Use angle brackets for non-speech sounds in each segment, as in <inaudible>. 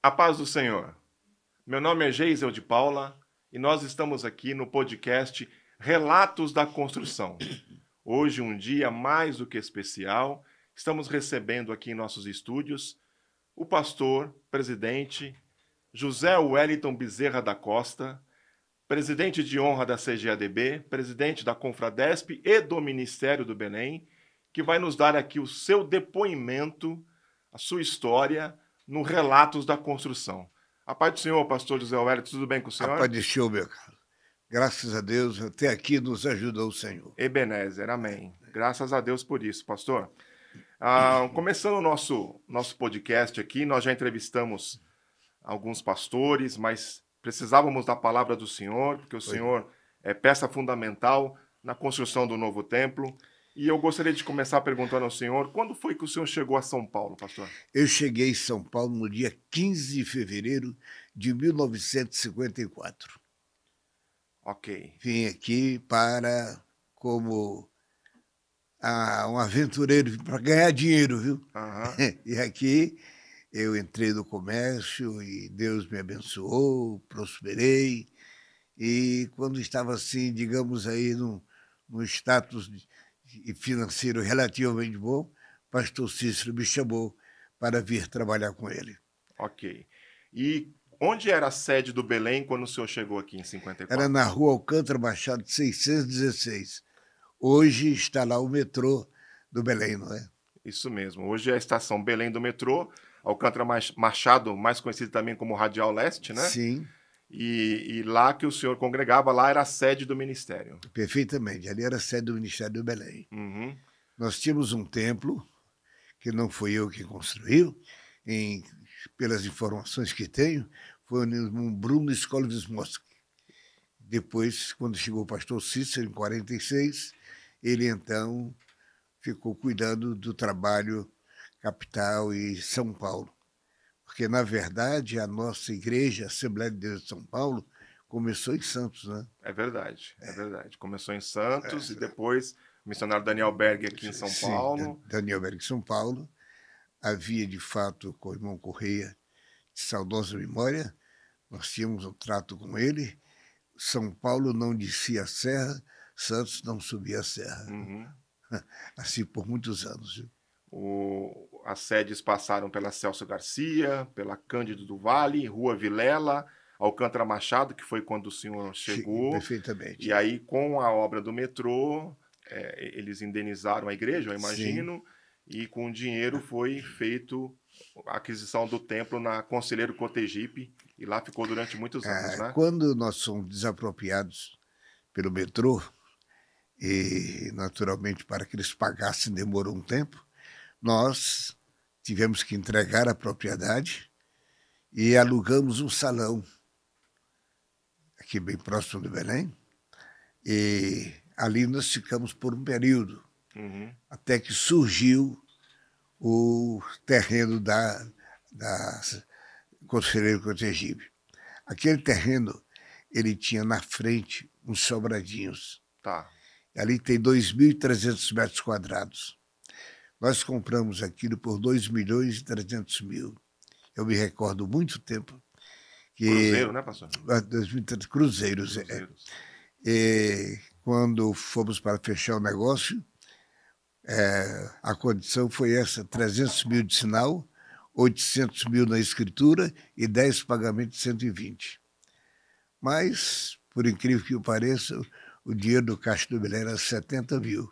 A paz do Senhor. Meu nome é Geisel de Paula e nós estamos aqui no podcast Relatos da Construção. Hoje, um dia mais do que especial, estamos recebendo aqui em nossos estúdios o pastor, presidente José Wellington Bezerra da Costa, presidente de honra da CGADB, presidente da Confradesp e do Ministério do Belém, que vai nos dar aqui o seu depoimento, a sua história no Relatos da Construção. A paz do Senhor, pastor José Aurélio, tudo bem com o senhor? A paz do meu caro. Graças a Deus, até aqui nos ajudou o Senhor. Ebenezer, amém. Graças a Deus por isso, pastor. Ah, começando o nosso, nosso podcast aqui, nós já entrevistamos alguns pastores, mas precisávamos da palavra do Senhor, porque o Foi. Senhor é peça fundamental na construção do novo templo. E eu gostaria de começar perguntando ao senhor, quando foi que o senhor chegou a São Paulo, pastor? Eu cheguei em São Paulo no dia 15 de fevereiro de 1954. Ok. Vim aqui para, como a, um aventureiro, para ganhar dinheiro, viu? Uhum. <laughs> e aqui eu entrei no comércio e Deus me abençoou, prosperei. E quando estava assim, digamos aí, num, no status... De, e financeiro relativamente bom, pastor Cícero me chamou para vir trabalhar com ele. Ok. E onde era a sede do Belém quando o senhor chegou aqui em 54? Era na rua Alcântara Machado, 616. Hoje está lá o metrô do Belém, não é? Isso mesmo. Hoje é a estação Belém do metrô, Alcântara Machado, mais conhecido também como Radial Leste, né? Sim. E, e, lá que o senhor congregava, lá era a sede do ministério. Perfeitamente, ali era a sede do ministério do Belém. Uhum. Nós tínhamos um templo, que não foi eu que construiu, em, pelas informações que tenho, foi um Bruno Escola dos Depois, quando chegou o pastor Cícero, em 46, ele então ficou cuidando do trabalho capital e São Paulo porque, na verdade, a nossa igreja, a Assembleia de Deus de São Paulo, começou em Santos, né? É verdade, é, é verdade. Começou em Santos é, e depois o missionário Daniel Berg aqui em São sim, Paulo. Daniel Berg em São Paulo. Havia, de fato, com o irmão Correia, de saudosa memória, nós tínhamos um trato com ele. São Paulo não descia a serra, Santos não subia a serra. Uhum. <laughs> Assim por muitos anos. Viu? O, as sedes passaram pela Celso Garcia, pela Cândido do Vale, Rua Vilela, Alcântara Machado, que foi quando o senhor chegou. Sim, perfeitamente. E aí, com a obra do metrô, é, eles indenizaram a igreja, eu imagino, Sim. e com o dinheiro foi feito a aquisição do templo na Conselheiro Cotegipe, e lá ficou durante muitos ah, anos. né? Quando nós somos desapropriados pelo metrô, e naturalmente para que eles pagassem demorou um tempo, nós tivemos que entregar a propriedade e alugamos um salão aqui bem próximo de Belém e ali nós ficamos por um período uhum. até que surgiu o terreno da, da Conselheiro Cotegibe. Aquele terreno ele tinha na frente uns sobradinhos. Tá. Ali tem 2.300 metros quadrados. Nós compramos aquilo por 2 milhões e 300 mil. Eu me recordo muito tempo. Que, Cruzeiro, né, pastor? 2003, ah, Cruzeiros, Cruzeiros. É. E quando fomos para fechar o negócio, é, a condição foi essa: 300 mil de sinal, 800 mil na escritura e 10 pagamentos de 120. Mas, por incrível que pareça, o dinheiro do Caixa do Milé era 70 mil.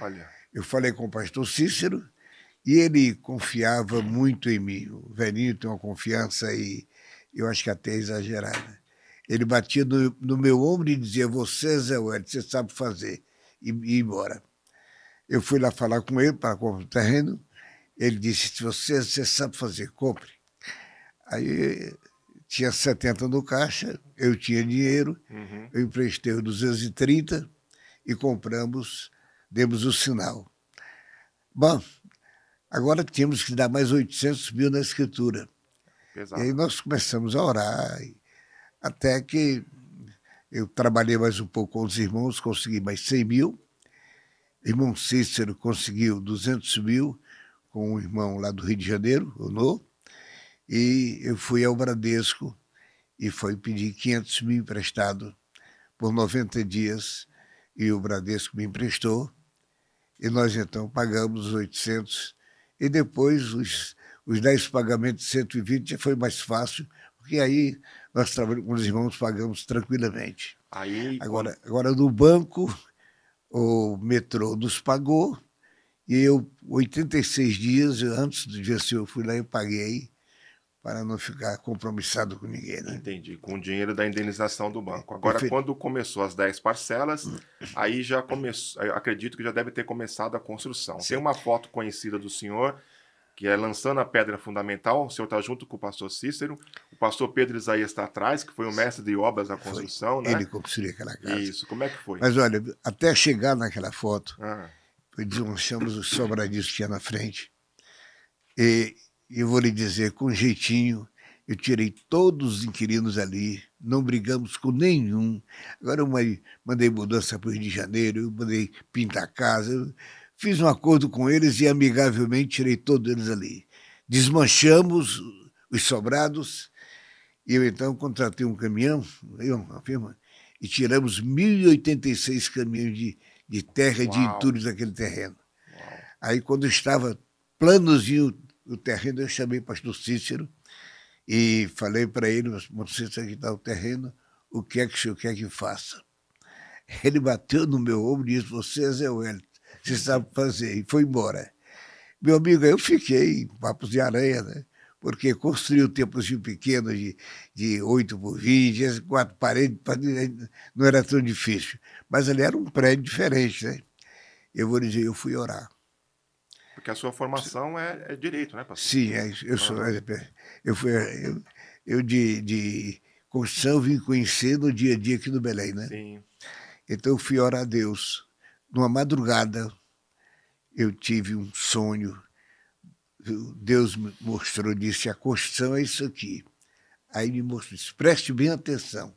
Olha. Eu falei com o pastor Cícero e ele confiava muito em mim. O velhinho tem uma confiança e eu acho que até exagerada. Ele batia no, no meu ombro e dizia: Você, Zé você sabe fazer. E, e embora. Eu fui lá falar com ele para comprar o terreno. Ele disse: Se você, você sabe fazer, compre. Aí tinha 70 no caixa, eu tinha dinheiro, uhum. eu emprestei 230 e compramos, demos o sinal. Bom, agora tínhamos que dar mais 800 mil na escritura. Exato. E aí nós começamos a orar, até que eu trabalhei mais um pouco com os irmãos, consegui mais 100 mil. O irmão Cícero conseguiu 200 mil com um irmão lá do Rio de Janeiro, o No. E eu fui ao Bradesco e foi pedir 500 mil emprestado por 90 dias. E o Bradesco me emprestou e nós então pagamos os 800 e depois os, os 10 pagamentos de 120 já foi mais fácil, porque aí nós trabalhamos com os irmãos, pagamos tranquilamente. Aí, agora, agora no banco, o metrô nos pagou e eu, 86 dias antes do dia assim, eu fui lá e paguei para não ficar compromissado com ninguém. Né? Entendi, com o dinheiro da indenização do banco. Hum, Agora, Perfeito. quando começou as 10 parcelas, aí já começou, acredito que já deve ter começado a construção. Sim. Tem uma foto conhecida do senhor, que é lançando a pedra fundamental, o senhor está junto com o pastor Cícero, o pastor Pedro Isaías está atrás, que foi o mestre de obras da construção. Né? Ele construiu aquela casa. Isso, como é que foi? Mas olha, até chegar naquela foto, ah. desmanchamos os sobradiço que tinha na frente, e e eu vou lhe dizer, com jeitinho, eu tirei todos os inquilinos ali, não brigamos com nenhum. Agora eu mandei mudança para o Rio de Janeiro, eu mandei pintar a casa, fiz um acordo com eles e amigavelmente tirei todos eles ali. Desmanchamos os sobrados e eu então contratei um caminhão, uma firma, e tiramos 1.086 caminhões de, de terra Uau. de entulhos daquele terreno. Uau. Aí quando estava planozinho o terreno eu chamei o pastor Cícero e falei para ele, você que está o terreno, o que é que o senhor quer que faça? Ele bateu no meu ombro e disse, você é Zé Wellington, você sabe fazer, e foi embora. Meu amigo, eu fiquei em papos de aranha, né? porque construiu templozinho pequeno de, de 8 por 20, quatro paredes, não era tão difícil. Mas ali era um prédio diferente. Né? Eu vou dizer, eu fui orar. Porque a sua formação é, é direito, né, pastor? Sim, é, eu sou. É, é, eu, fui, é, eu, eu de, de construção vim conhecer no dia a dia aqui no Belém, né? Sim. Então eu fui orar a Deus. Numa madrugada, eu tive um sonho. Deus me mostrou, disse: a constituição é isso aqui. Aí me mostrou, disse, preste bem atenção.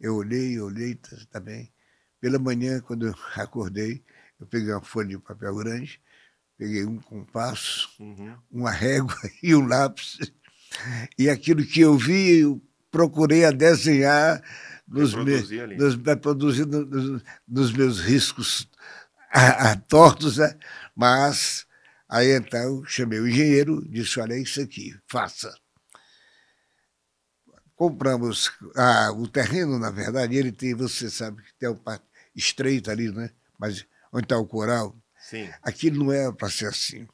Eu olhei, olhei, tá, tá, bem. Pela manhã, quando eu <laughs> acordei, eu peguei uma folha de papel grande, peguei um compasso, uhum. uma régua <laughs> e um lápis. E aquilo que eu vi, eu procurei a desenhar nos, me, nos, é, nos, nos meus riscos a, a tortos, né? mas aí então chamei o engenheiro, disse, olha, é isso aqui, faça. Compramos o terreno, na verdade, ele tem, você sabe que tem uma parte estreita ali, né? Mas onde está o coral, Sim. Aquilo não era é para ser assim.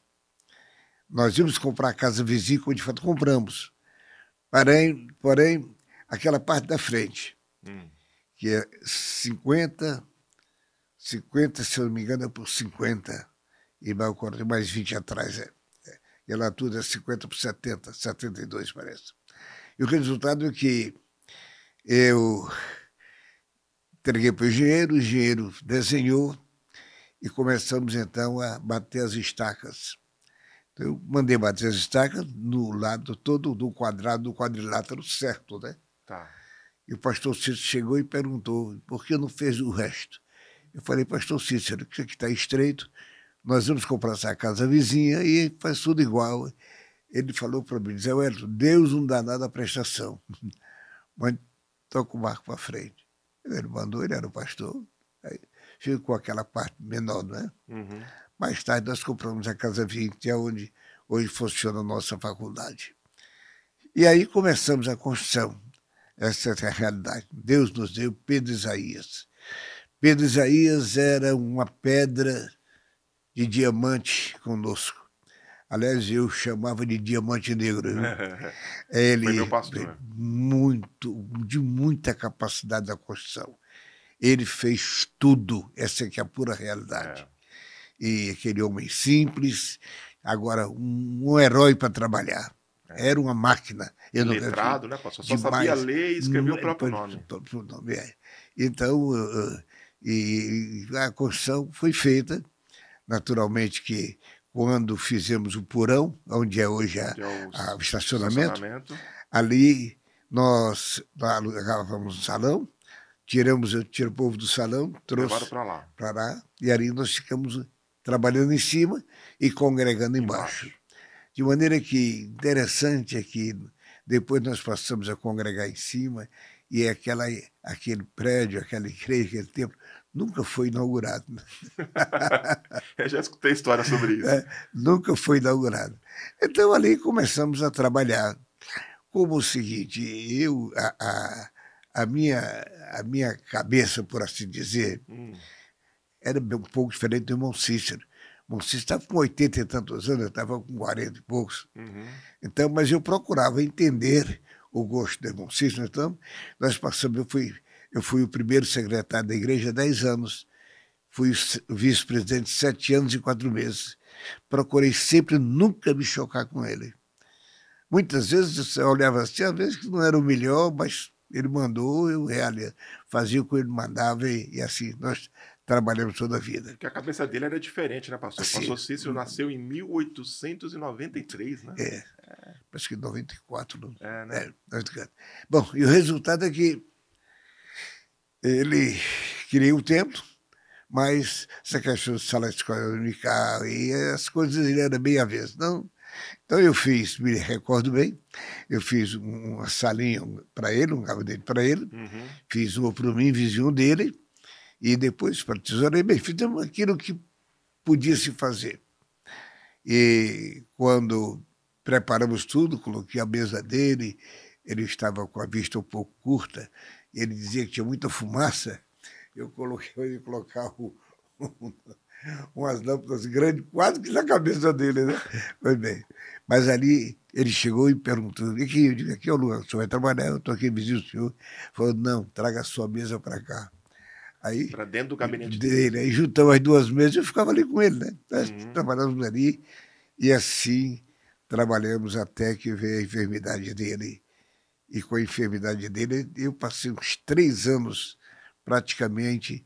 Nós íamos comprar a casa vizinha, como de fato compramos. Porém, porém aquela parte da frente, hum. que é 50, 50, se eu não me engano, é por 50, e mais, mais 20 atrás. É. é. E ela tudo é 50 por 70, 72, parece. E o resultado é que eu entreguei para o engenheiro, o engenheiro desenhou, e começamos então a bater as estacas. Então, eu mandei bater as estacas no lado todo do quadrado, do quadrilátero certo, né? Tá. E o pastor Cícero chegou e perguntou por que não fez o resto. Eu falei, pastor Cícero, que aqui está estreito, nós vamos comprar essa casa vizinha e faz tudo igual. Ele falou para mim, Zé Wellington, Deus não dá nada à prestação, <laughs> mas toca o marco para frente. Ele mandou, ele era o pastor, ficou aquela parte menor, não é? Uhum. Mais tarde nós compramos a Casa Verde, que é onde hoje funciona a nossa faculdade. E aí começamos a construção. Essa é a realidade. Deus nos deu Pedro Isaías. Pedro Isaías era uma pedra de diamante conosco. Aliás, eu chamava de diamante negro. <laughs> É ele Foi meu pastor. Né? muito, de muita capacidade da construção. Ele fez tudo, essa é que é a pura realidade. É. E aquele homem simples, agora um, um herói para trabalhar. É. Era uma máquina. Eu Letrado, né, pastor? Só demais. sabia ler e escrever o é próprio nome. nome é. Então, uh, uh e a construção foi feita. Naturalmente que quando fizemos o porão, onde é hoje a, é a, o estacionamento, estacionamento, ali nós alugávamos um salão, tiramos, eu tirei o povo do salão, trouxe para lá. para lá, e ali nós ficamos eh, trabalhando em cima e congregando embaixo. embaixo. De maneira que interessante é que depois nós passamos a congregar em cima e aquela, aquele prédio, aquela igreja, aquele templo, nunca foi inaugurado. Né? <laughs> eu já escutei história sobre isso. É, nunca foi inaugurado. Então ali começamos a trabalhar. Como o seguinte, eu, a, a a minha, a minha cabeça, por assim dizer, hum. era um pouco diferente do irmão Cícero. O irmão Cícero estava com 80 e tantos anos, eu estava com 40 e poucos. Uhum. Então, mas eu procurava entender o gosto do irmão Cícero. Então, nós passamos, eu fui, eu fui o primeiro secretário da igreja há 10 anos, fui vice-presidente sete anos e quatro meses. Procurei sempre nunca me chocar com ele. Muitas vezes eu olhava assim, às vezes que não era o melhor, mas ele mandou, eu realia, fazia o que ele mandava e, e assim nós trabalhamos toda a vida. Porque a cabeça dele era diferente, né, pastor? Assim, o pastor Cícero nasceu em 1893, né? É. é. que 94, não. É, né? É, Bom, e o resultado é que ele queria o templo, mas essa questão de sala de escola unical e as coisas ele era bem vez. Não, então eu fiz, me recordo bem, eu fiz uma salinha para ele, um gabinete para ele, uhum. fiz uma para mim, fiz dele, e depois para a tesoureira, bem, fizemos aquilo que podia se fazer. E quando preparamos tudo, coloquei a mesa dele, ele estava com a vista um pouco curta, ele dizia que tinha muita fumaça, eu coloquei <laughs> ele colocar o, <laughs> umas lâmpadas grandes, quase que na cabeça dele, né? Foi bem. Mas ali ele chegou e perguntou: aqui é que eu é digo aqui, ô Luan, o senhor vai trabalhar, eu estou aqui visito o senhor. Falou, não, traga a sua mesa para cá. Aí, para dentro do gabinete dele. dele. Aí juntamos as duas mesas e eu ficava ali com ele, né? Nós uhum. trabalhamos ali e assim trabalhamos até que veio a enfermidade dele. E com a enfermidade dele, eu passei uns três anos praticamente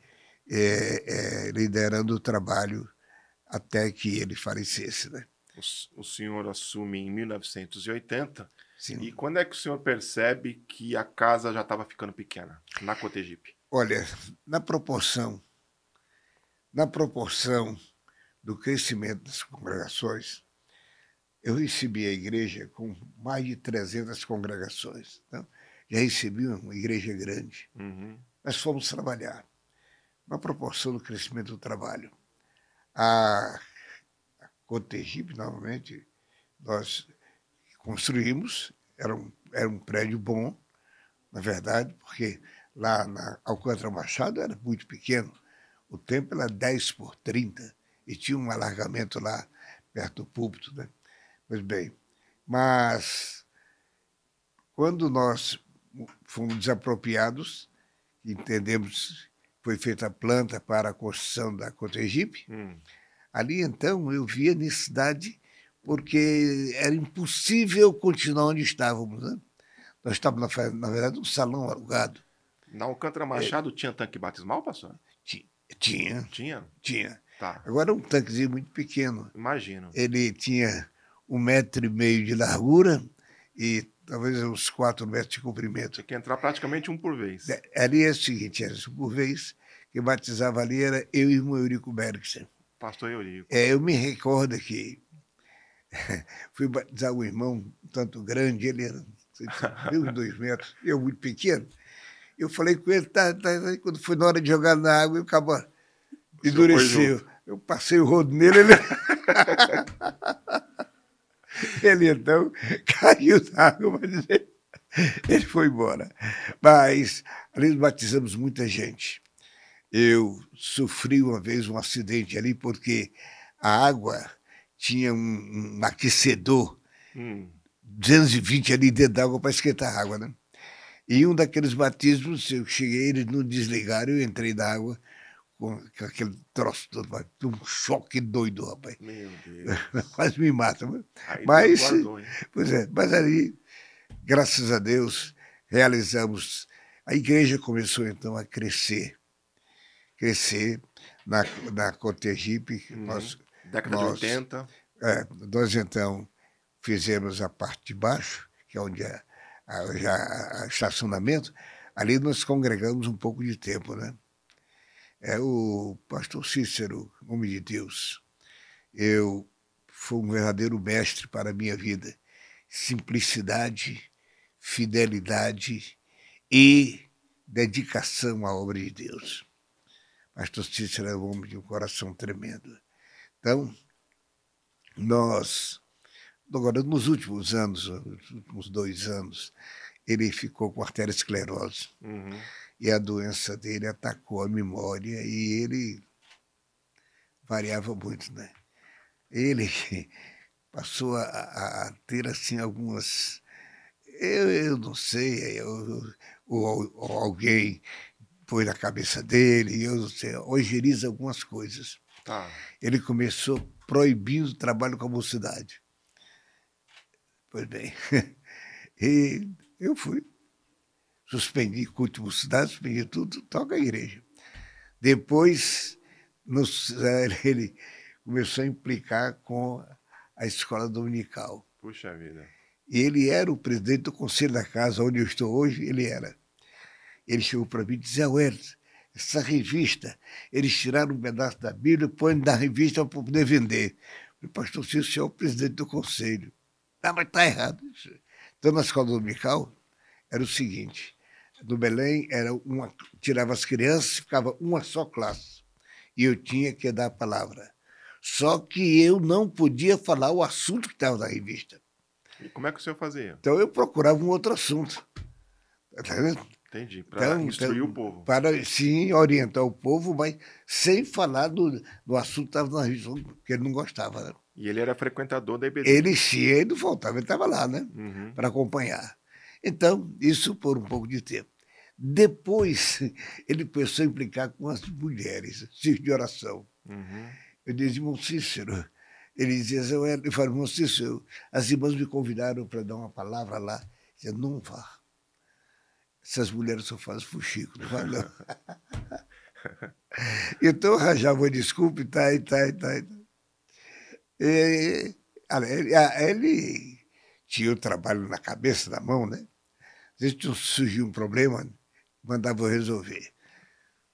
é, é, liderando o trabalho até que ele falecesse. Né? O, o senhor assume em 1980. Sim. E quando é que o senhor percebe que a casa já estava ficando pequena na Cotegipe? Olha, na proporção, na proporção do crescimento das congregações, eu recebi a igreja com mais de 300 congregações. Então, já recebi uma igreja grande. Uhum. Nós fomos trabalhar na proporção do crescimento do trabalho. A Cotegipe, novamente, nós construímos, era um, era um prédio bom, na verdade, porque lá na Alcântara Machado era muito pequeno, o tempo era 10 por 30 e tinha um alargamento lá perto do púlpito. Né? Pois bem, mas quando nós fomos desapropriados, entendemos foi feita a planta para a construção da Cotegipe. Hum. Ali, então, eu via necessidade, porque era impossível continuar onde estávamos. Né? Nós estávamos, na, na verdade, num salão alugado. Na Alcântara é. Machado é, tinha tanque batismal, pastor? Tinha. Tinha? Tinha. Tá. Agora, um tanquezinho muito pequeno. Imagino. Ele tinha um metro e meio de largura e talvez uns 4 metros de comprimento. Tinha que entrar praticamente um por vez. É, ali é o seguinte, era um por vez, que batizava ali era eu e o irmão Eurico Bergson. Pastor Eurico. É, eu me recordo que <laughs> fui batizar o irmão, tanto grande, ele era uns <laughs> dois metros, eu muito pequeno. Eu falei com ele, tá, tá, tá quando foi na hora de jogar na água, eu acabou endureceu. Eu passei o rodo nele, ele... <laughs> Ele então <laughs> caiu na água, mas ele, ele foi embora. Mas ali batizamos muita gente. Eu sofri uma vez um acidente ali porque a água tinha um, um aquecedor hum. 220 ali dentro d'água para esquentar a água, né? E um daqueles batismos, eu cheguei, eles não desligaram, eu entrei na água, com aquele troço todo, rapaz. um choque doido, rapaz. Meu <laughs> Deus. Quase me mata. Aí mas, guardou, pois é, mas ali, graças a Deus, realizamos. A igreja começou então a crescer, crescer na, na Cotegipe. Uhum. Nós, Década nós, de 80. É, nós então fizemos a parte de baixo, que é onde é o estacionamento. Ali nós congregamos um pouco de tempo, né? é o pastor Cícero, homem de Deus. Eu foi um verdadeiro mestre para a minha vida. Simplicidade, fidelidade e dedicação à obra de Deus. Pastor Cícero é um homem de um coração tremendo. Então, nós, agora, nos últimos anos, nos últimos dois anos, ele ficou com artéria esclerose. Uhum e a doença dele atacou a memória e ele variava muito, né? Ele <laughs> passou a, a, ter assim algumas, eu, eu não sei, eu, ou, ou, alguém pôs na cabeça dele, eu não sei, ogeriza algumas coisas. Tá. Ele começou proibindo o trabalho com a mocidade. Pois bem, <laughs> e eu fui suspendi culto cidade suspendi tudo, toca a igreja. Depois nos, <laughs> ele começou a implicar com a escola dominical. Puxa vida. E ele era o presidente do conselho da casa onde eu estou hoje, ele era. Ele chegou para mim e disse, Welter, essa revista, eles tiraram um pedaço da Bíblia e põem na revista para poder vender. Eu falei, pastor, se o senhor é o presidente do conselho. Ah, mas está errado. Então, na escola dominical, era o seguinte, do Belém era uma tirava as crianças, ficava uma só classe e eu tinha que dar a palavra. Só que eu não podia falar o assunto que estava na revista. E como é que o senhor fazia? Então eu procurava um outro assunto. Tá vendo? Entendi. Para então, instruir então, o povo. Para sim orientar o povo, mas sem falar do, do assunto que estava na revista, que ele não gostava. Né? E ele era frequentador da IBD? Ele sim, ele não faltava, ele estava lá, né? Uhum. Para acompanhar. Então, isso por um pouco de tempo. Depois, <laughs> ele começou a implicar com as mulheres, círculo de oração. Uhum. Eu disse, irmão Cícero, ele dizia, eu, falei, irmão Cícero, as irmãs me convidaram para dar uma palavra lá. Ele dizia, não vá. Essas mulheres só fazem fuxico, não vá não. <laughs> então, arranjava uma desculpa e tá, e tá, e tá. ele, ele tinha o trabalho na cabeça, na mão, né? Às vezes surgia um problema, mandava eu resolver.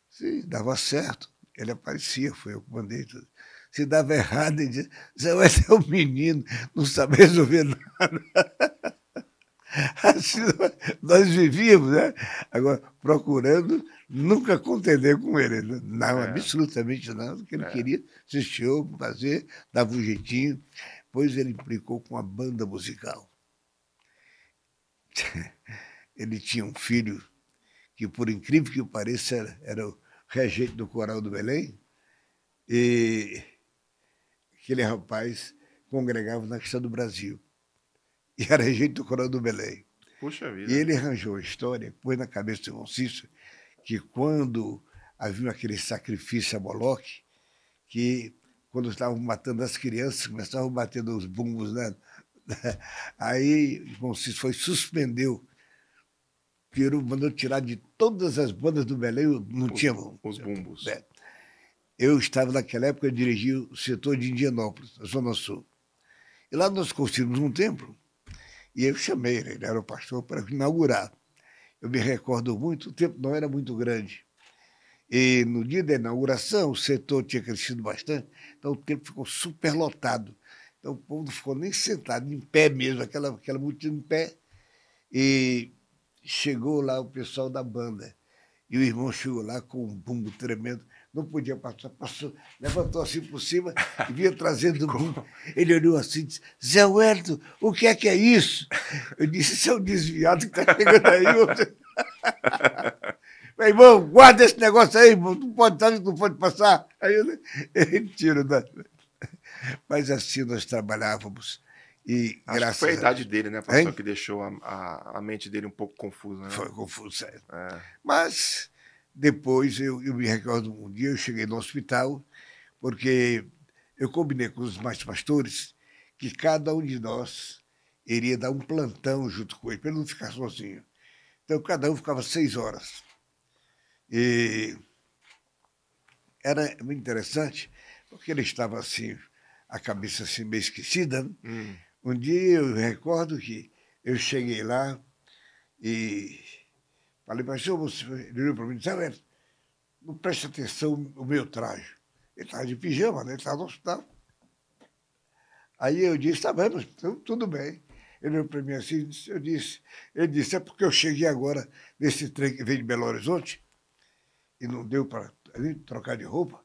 Se dava certo, ele aparecia, foi eu que mandei tudo. Se dava errado, ele dizia, Zé é um menino, não sabe resolver <laughs> nada. Assim nós vivíamos, né? Agora, procurando nunca contender com ele. Né? Não, é. absolutamente não. O que ele é. queria, assistiu, fazer, dava um jeitinho. Depois ele implicou com a banda musical. <laughs> ele tinha um filho que, por incrível que pareça, era, era o regente do coral do Belém. E aquele rapaz congregava na questão do Brasil. E era regente do coral do Belém. Puxa vida. E ele arranjou a história, pôs na cabeça do irmão Cício, que quando havia aquele sacrifício a Moloque, que quando estavam matando as crianças, começavam batendo os bumbos, né? <laughs> Aí o foi suspendeu. Piru mandou tirar de todas as bandas do Belém, não os, tinha. Os bumbos. É. Eu estava naquela época, eu dirigi o setor de Indianópolis, a Zona Sul. E lá nós construímos um templo, e eu chamei ele, ele era o pastor, para inaugurar. Eu me recordo muito, o tempo não era muito grande. E no dia da inauguração, o setor tinha crescido bastante, então o tempo ficou superlotado. Então o povo não ficou nem sentado, em pé mesmo, aquela, aquela multidão em pé. E chegou lá o pessoal da banda. E o irmão chegou lá com um bumbo tremendo, não podia passar, passou, levantou assim por cima e vinha <laughs> trazendo o bumbo. Ele olhou assim e disse: Zé Huerto, o que é que é isso? Eu disse: Isso é um desviado que está chegando aí. <laughs> Meu irmão, guarda esse negócio aí, irmão. Não pode estar, não pode passar. Aí eu, <laughs> ele tira da. Né? Mas assim nós trabalhávamos. E Acho graças foi a idade a... dele, né, pastor, hein? que deixou a, a, a, mente dele um pouco confusa. Né? Foi confusa. É. é. Mas depois eu, eu, me recordo um dia, eu cheguei no hospital, porque eu combinei com os mais pastores que cada um de nós iria dar um plantão junto com ele, para ele não ficar sozinho. Então cada um ficava seis horas. E era muito interessante, porque ele estava assim, a cabeça assim meio esquecida. Né? Hum. Um dia eu recordo que eu cheguei lá e falei, pastor, você ele olhou para mim e disse, ah, não presta atenção o meu traje. Ele estava de pijama, né? ele estava no hospital. Aí eu disse, tá bem, mas tudo bem. Ele olhou para mim assim, eu disse, ele disse, é porque eu cheguei agora nesse trem que vem de Belo Horizonte, e não deu para trocar de roupa?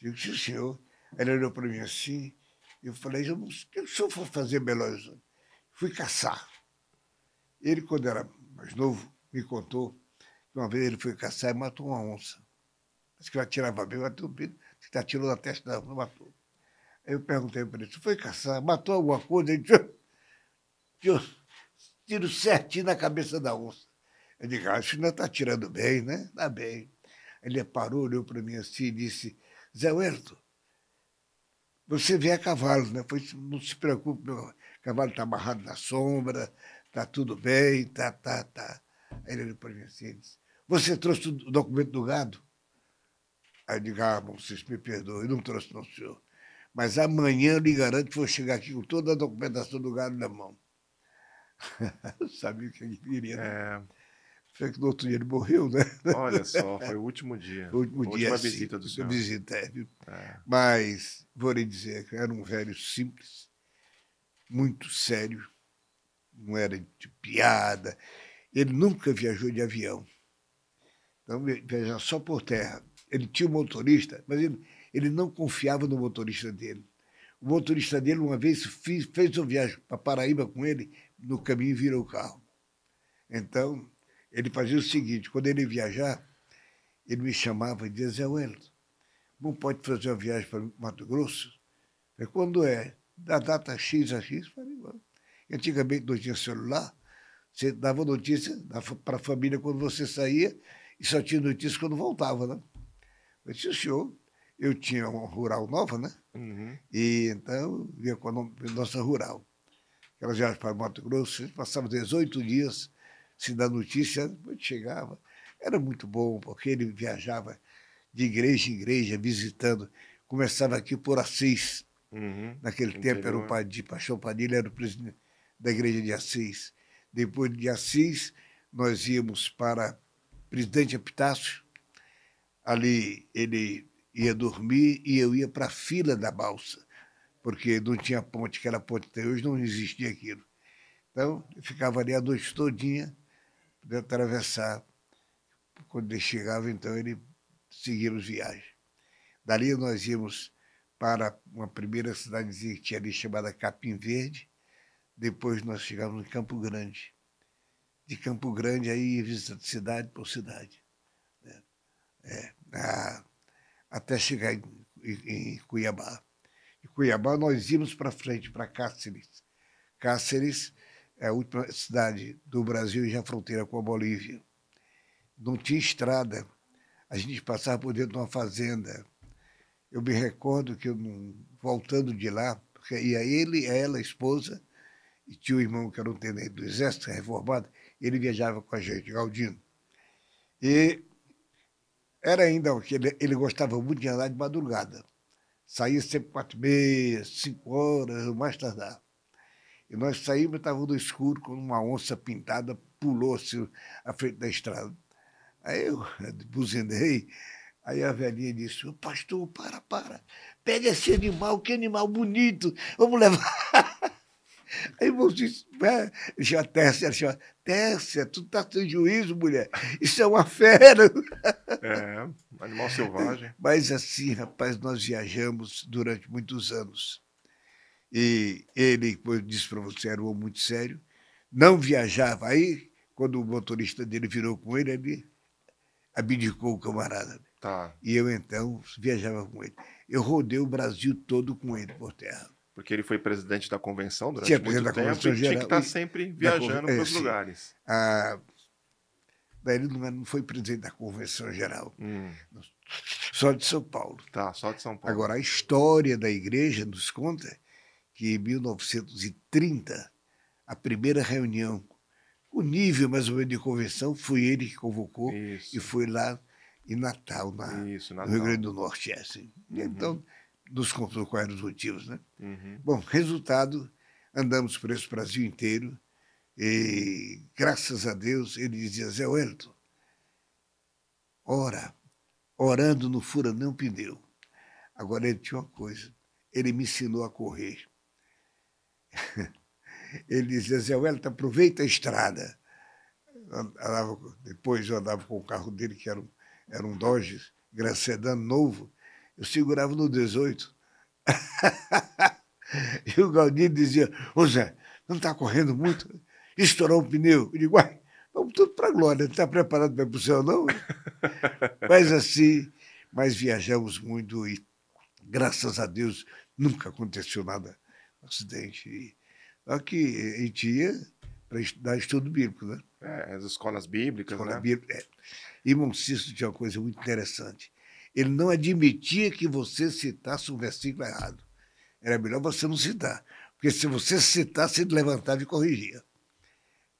Eu disse, senhor. Ele olhou para mim assim, eu falei, eu o que o senhor foi fazer Belo Horizonte? Fui caçar. Ele, quando era mais novo, me contou que uma vez ele foi caçar e matou uma onça. Disse que ela tirava bem, matou um bico, que atirou na testa da onça, matou. Aí eu perguntei para ele, você foi caçar, matou alguma coisa? Ele disse, tiro certinho na cabeça da onça. Eu digo, ah, que não está tirando bem, né? Está bem. Ele parou, olhou para mim assim e disse: Zé Huerto, você vê a cavalo, né? Foi, não se preocupe, meu cavalo está amarrado na sombra, está tudo bem, tá, tá, tá. Aí ele olhou para mim assim e disse: Você trouxe o documento do gado? Aí eu digo: Ah, bom, vocês me perdoem, eu não trouxe, não, senhor. Mas amanhã eu lhe garanto que vou chegar aqui com toda a documentação do gado na mão. <laughs> sabia o que ele queria. Né? É... É que no outro dia ele morreu, né? Olha <laughs> só, foi o último dia. O último a Última visita do senhor. Visita, é. Mas, vou lhe dizer, era um velho simples, muito sério, não era de piada. Ele nunca viajou de avião. Então, viajava só por terra. Ele tinha um motorista, mas ele, ele não confiava no motorista dele. O motorista dele, uma vez, fez, fez uma viagem para Paraíba com ele, no caminho virou o carro. Então, ele fazia o seguinte: quando ele ia viajar, ele me chamava e dizia: Zé Wellington, não pode fazer uma viagem para Mato Grosso? quando é? Da data X a X, falei, antigamente não tinha celular, você dava notícia para a família quando você saía e só tinha notícia quando voltava, né? Eu disse, senhor, eu tinha uma rural nova, né? Uhum. E então via com a nossa rural. Aquelas viagens para Mato Grosso, a gente passava 18 dias se da notícia, quando chegava. Era muito bom, porque ele viajava de igreja em igreja, visitando. Começava aqui por Assis. Uhum, Naquele tempo era o de Paixão Padilha era o presidente da igreja de Assis. Depois de Assis, nós íamos para Presidente Epitácio. Ali ele ia dormir e eu ia para a fila da balsa, porque não tinha ponte, que era ponte até hoje, não existia aquilo. Então, eu ficava ali a noite todinha poder atravessar. Quando ele chegava, então, ele os viagens Dali nós íamos para uma primeira cidadezinha que tinha ali chamada Capim Verde. Depois nós chegávamos em Campo Grande. De Campo Grande, aí ia visitando cidade por cidade. Né? É, a, até chegar em, em, em Cuiabá. De Cuiabá nós íamos para frente, para Cáceres. Cáceres, é a última cidade do Brasil já fronteira com a Bolívia. Não tinha estrada. A gente passava por dentro de uma fazenda. Eu me recordo que eu voltando de lá, porque ia ele, ela, a esposa, e tinha um irmão que era um tenente do exército, reformado, ele viajava com a gente, Galdino. E era ainda o que ele, ele gostava muito de andar de madrugada. Saía sempre quatro e meia, cinco horas, o mais tardar. E nós saímos, estava no escuro, quando uma onça pintada pulou-se à frente da estrada. Aí eu <laughs> buzinei, aí a velhinha disse, o pastor, para, para, pega esse animal, que animal bonito, vamos levar. <laughs> Aí você já Tércia, já, Tércia, tu tá sem juízo, mulher. Isso é uma fera. É, animal selvagem. <laughs> Mas assim, rapaz, nós viajamos durante muitos anos. E ele, disse para você, era um homem muito sério, não viajava. Aí, quando o motorista dele virou com ele, ele abdicou o camarada. Né? Tá. E eu, então, viajava com ele. Eu rodei o Brasil todo com ele por terra. Porque ele foi presidente da convenção durante tinha muito tempo convenção e geral, tinha que estar tá sempre viajando para os é, lugares. A, ah, daí ele é, não foi presidente da convenção geral, hum. só de São Paulo. Tá, só de São Paulo. Agora, a história da igreja nos conta que em 1930, a primeira reunião, o nível mais ou menos de convenção, foi ele que convocou Isso. e foi lá em Natal, na, Isso, Natal. no Rio Grande do Norte. É assim. uhum. Então, nos contou quais eram os motivos. Né? Uhum. Bom, resultado, andamos por esse Brasil inteiro e, graças a Deus, ele dizia, Zé Wellington, ora, orando no não pneu. Agora, ele tinha uma coisa, ele me ensinou a correr. <laughs> ele dizia, Zé assim, Wellington, tá, aproveita a estrada. Andava, depois eu andava com o carro dele, que era um, era um Dodge Grand Sedan novo. Eu segurava no 18. <laughs> e o Galdino dizia, ô Zé, não está correndo muito? Estourou o pneu. Eu digo, vamos tudo para a glória. Não está preparado para ir para o céu, não? <laughs> mas assim, mas viajamos muito e, graças a Deus, nunca aconteceu nada Acidente Aqui a gente eh, ia para estudar estudo bíblico, né? É, as escolas bíblicas, Escola né? Bíblica, é. E Monsisto tinha uma coisa muito interessante. Ele não admitia que você citasse um versículo errado. Era melhor você não citar. Porque se você citasse, ele levantava e corrigia.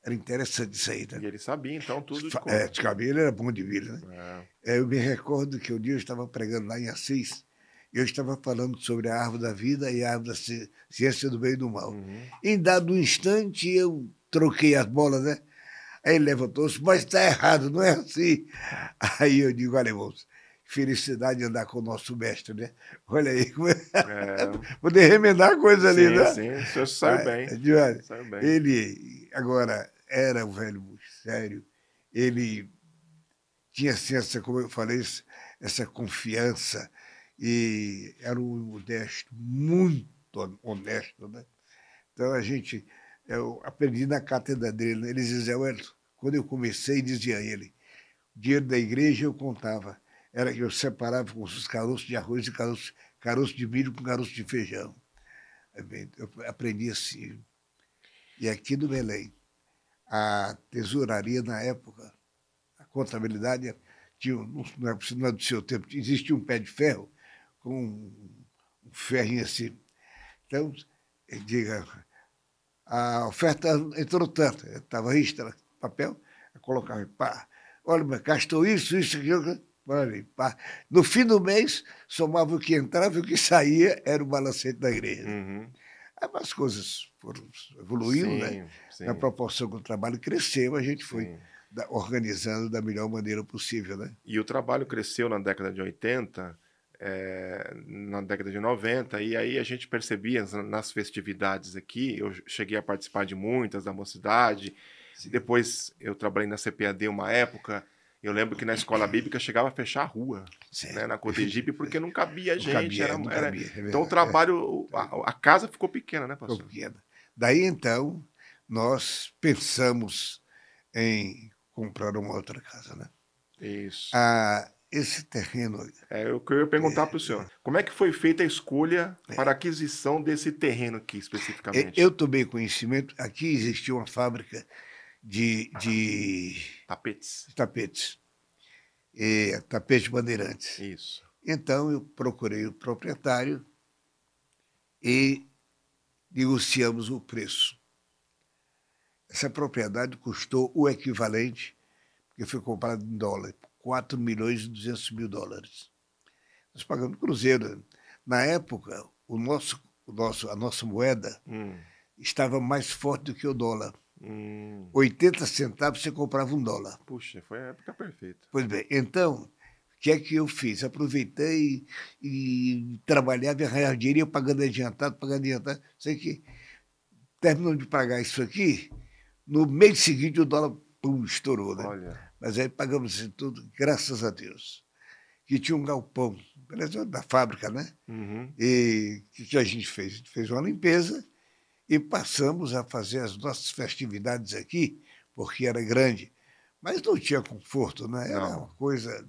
Era interessante isso aí, né? E ele sabia, então, tudo de É, de cabelo era bom de vida, né? É. É, eu me recordo que um dia eu estava pregando lá em Assis, eu estava falando sobre a árvore da vida e a árvore da ciência do bem e do mal. Uhum. Em dado instante, eu troquei as bolas, né? Aí ele levantou-se, mas está errado, não é assim. Aí eu digo, olha, irmãos, felicidade de é andar com o nosso mestre, né? Olha aí, é... poder <laughs> remendar a coisa sim, ali, né? Sim, o senhor saiu bem. Olha, saiu bem. Ele, agora, era um velho sério, ele tinha assim, essa, como eu falei, essa confiança, e era um modesto, muito honesto. Né? Então a gente, eu aprendi na cátedra dele, né? ele dizia, quando eu comecei, dizia ele, o dinheiro da igreja eu contava, era que eu separava com os caroços de arroz e caroços, caroço de milho com caroço de feijão. Eu aprendi assim. E aqui no Belém, a tesouraria na época, a contabilidade tinha, é não é do seu tempo, existia um pé de ferro com um ferrinho assim. Então, eh, diga, a oferta entrou tanto, estava extra, papel, colocava, pá, olha, mas gastou isso, isso, aquilo, maravilha, pá. No fim do mês, somava o que entrava e o que saía era o balancete da igreja. Uhum. Aí ah, as coisas foram evoluindo, né? Sim. Na proporção que o trabalho cresceu, a gente foi. Sim organizando da melhor maneira possível. Né? E o trabalho cresceu na década de 80 é, na década de 90, e aí a gente percebia nas festividades aqui, eu cheguei a participar de muitas da mocidade, Sim. depois eu trabalhei na CPAD uma época, eu lembro que na escola bíblica chegava a fechar a rua, né, na Cotegipe, porque não cabia <laughs> não gente. Cabia, era, não era, cabia, é então o é. trabalho, a, então a, casa ficou pequena, né, pastor? pequena. Daí então, nós pensamos em comprar uma outra casa, né? Isso. Ah, esse terreno. É o que eu ia perguntar é, para o senhor. Como é que foi feita a escolha é. para aquisição desse terreno aqui especificamente? É, eu tomei conhecimento, aqui existia uma fábrica de, ah, de... tapetes. Tapetes. É, bandeirantes. Isso. Então eu procurei o proprietário e negociamos o preço. Essa propriedade custou o equivalente, porque foi comprada em dólar, 4 milhões e 200 mil dólares. Nós pagamos cruzeiro. Na época, o nosso, o nosso, a nossa moeda hum. estava mais forte do que o dólar. Hum. 80 centavos você comprava um dólar. Puxa, foi a época perfeita. Pois bem, então, o que é que eu fiz? Aproveitei e, e trabalhava e dinheiro, pagando adiantado, pagando adiantado. Sei que, terminou de pagar isso aqui, no mês seguinte o dólar pum, estourou. Né? Olha. Mas aí pagamos isso tudo, graças a Deus. Que tinha um galpão, da fábrica, né? Uhum. E o que a gente fez? A gente fez uma limpeza e passamos a fazer as nossas festividades aqui, porque era grande. Mas não tinha conforto, né? Era não. uma coisa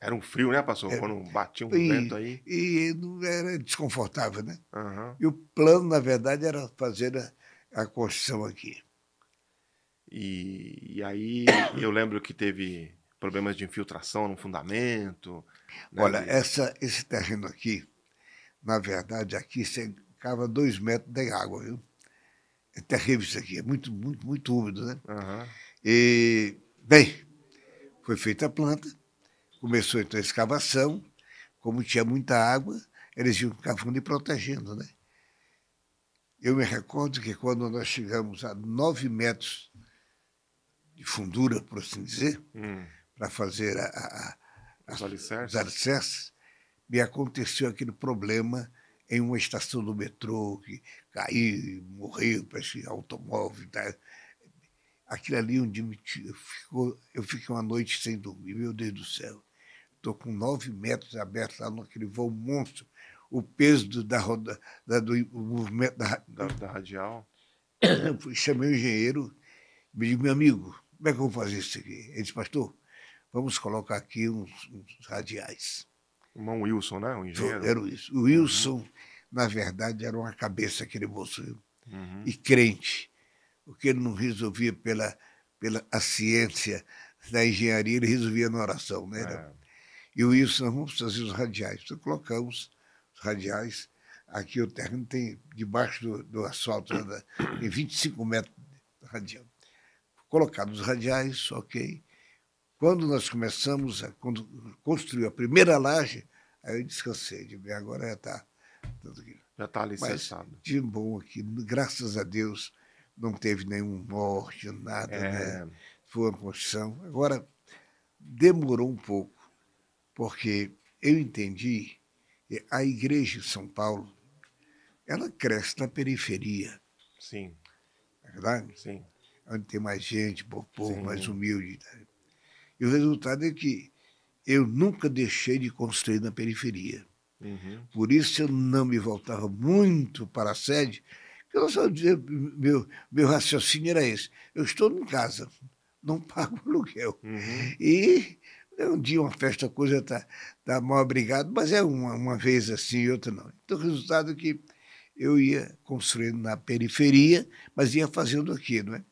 era um frio, né, pastor? Era... É. Quando batia um e, vento aí. E era desconfortável, né? Uhum. E o plano, na verdade, era fazer a, a construção aqui. E, e aí <coughs> eu lembro que teve problemas de infiltração no fundamento. Né? Olha, essa, esse terreno aqui, na verdade, aqui você cava dois metros de água, viu? É terrível isso aqui, é muito, muito, muito úmido, né? Uhum. E, bem, foi feita a planta, começou então a escavação, como tinha muita água, eles iam cavando e protegendo, né? Eu me recordo que quando nós chegamos a nove metros de fundura, por assim dizer, hum. para fazer a, a, a, os, alicerces. os alicerces, me aconteceu aquele problema em uma estação do metrô que caiu, morreu, parece automóvel. Tá? Aquilo ali um dia me ficou, eu fiquei uma noite sem dormir, meu Deus do céu. Estou com nove metros abertos lá naquele voo monstro. O peso do, da roda, da, do movimento da, da, da radial. <coughs> Eu chamei o engenheiro, me disse, meu amigo, como é que eu vou fazer isso aqui? Ele disse, pastor, vamos colocar aqui uns, uns radiais. O irmão Wilson, né? O engenheiro. Era isso. Wilson. O Wilson, uhum. na verdade, era uma cabeça, aquele moço. Uhum. E crente. porque ele não resolvia pela, pela a ciência da engenharia, ele resolvia na oração, né? É. E o Wilson, nós vamos fazer os radiais. Então, colocamos os radiais. Aqui o terreno tem, debaixo do, do asfalto, tem 25 metros radial colocados radiais, ok. Quando nós começamos, a, quando construiu a primeira laje, aí eu descansei, de ver agora já está. tudo Já está licenciado. de bom aqui, graças a Deus, não teve nenhum morte, nada, é... né? Foi uma construção. Agora, demorou um pouco, porque eu entendi que a igreja de São Paulo, ela cresce na periferia. Sim. É verdade? Sim onde tem mais gente, povo mais humilde. Né? E o resultado é que eu nunca deixei de construir na periferia. Uhum. Por isso eu não me voltava muito para a sede, porque eu só dizer, meu, meu raciocínio era esse. Eu estou em casa, não pago <laughs> aluguel. Uhum. E um dia uma festa, coisa está tá mal obrigado, mas é uma, uma vez assim e outra não. Então o resultado é que eu ia construindo na periferia, mas ia fazendo aqui, não é?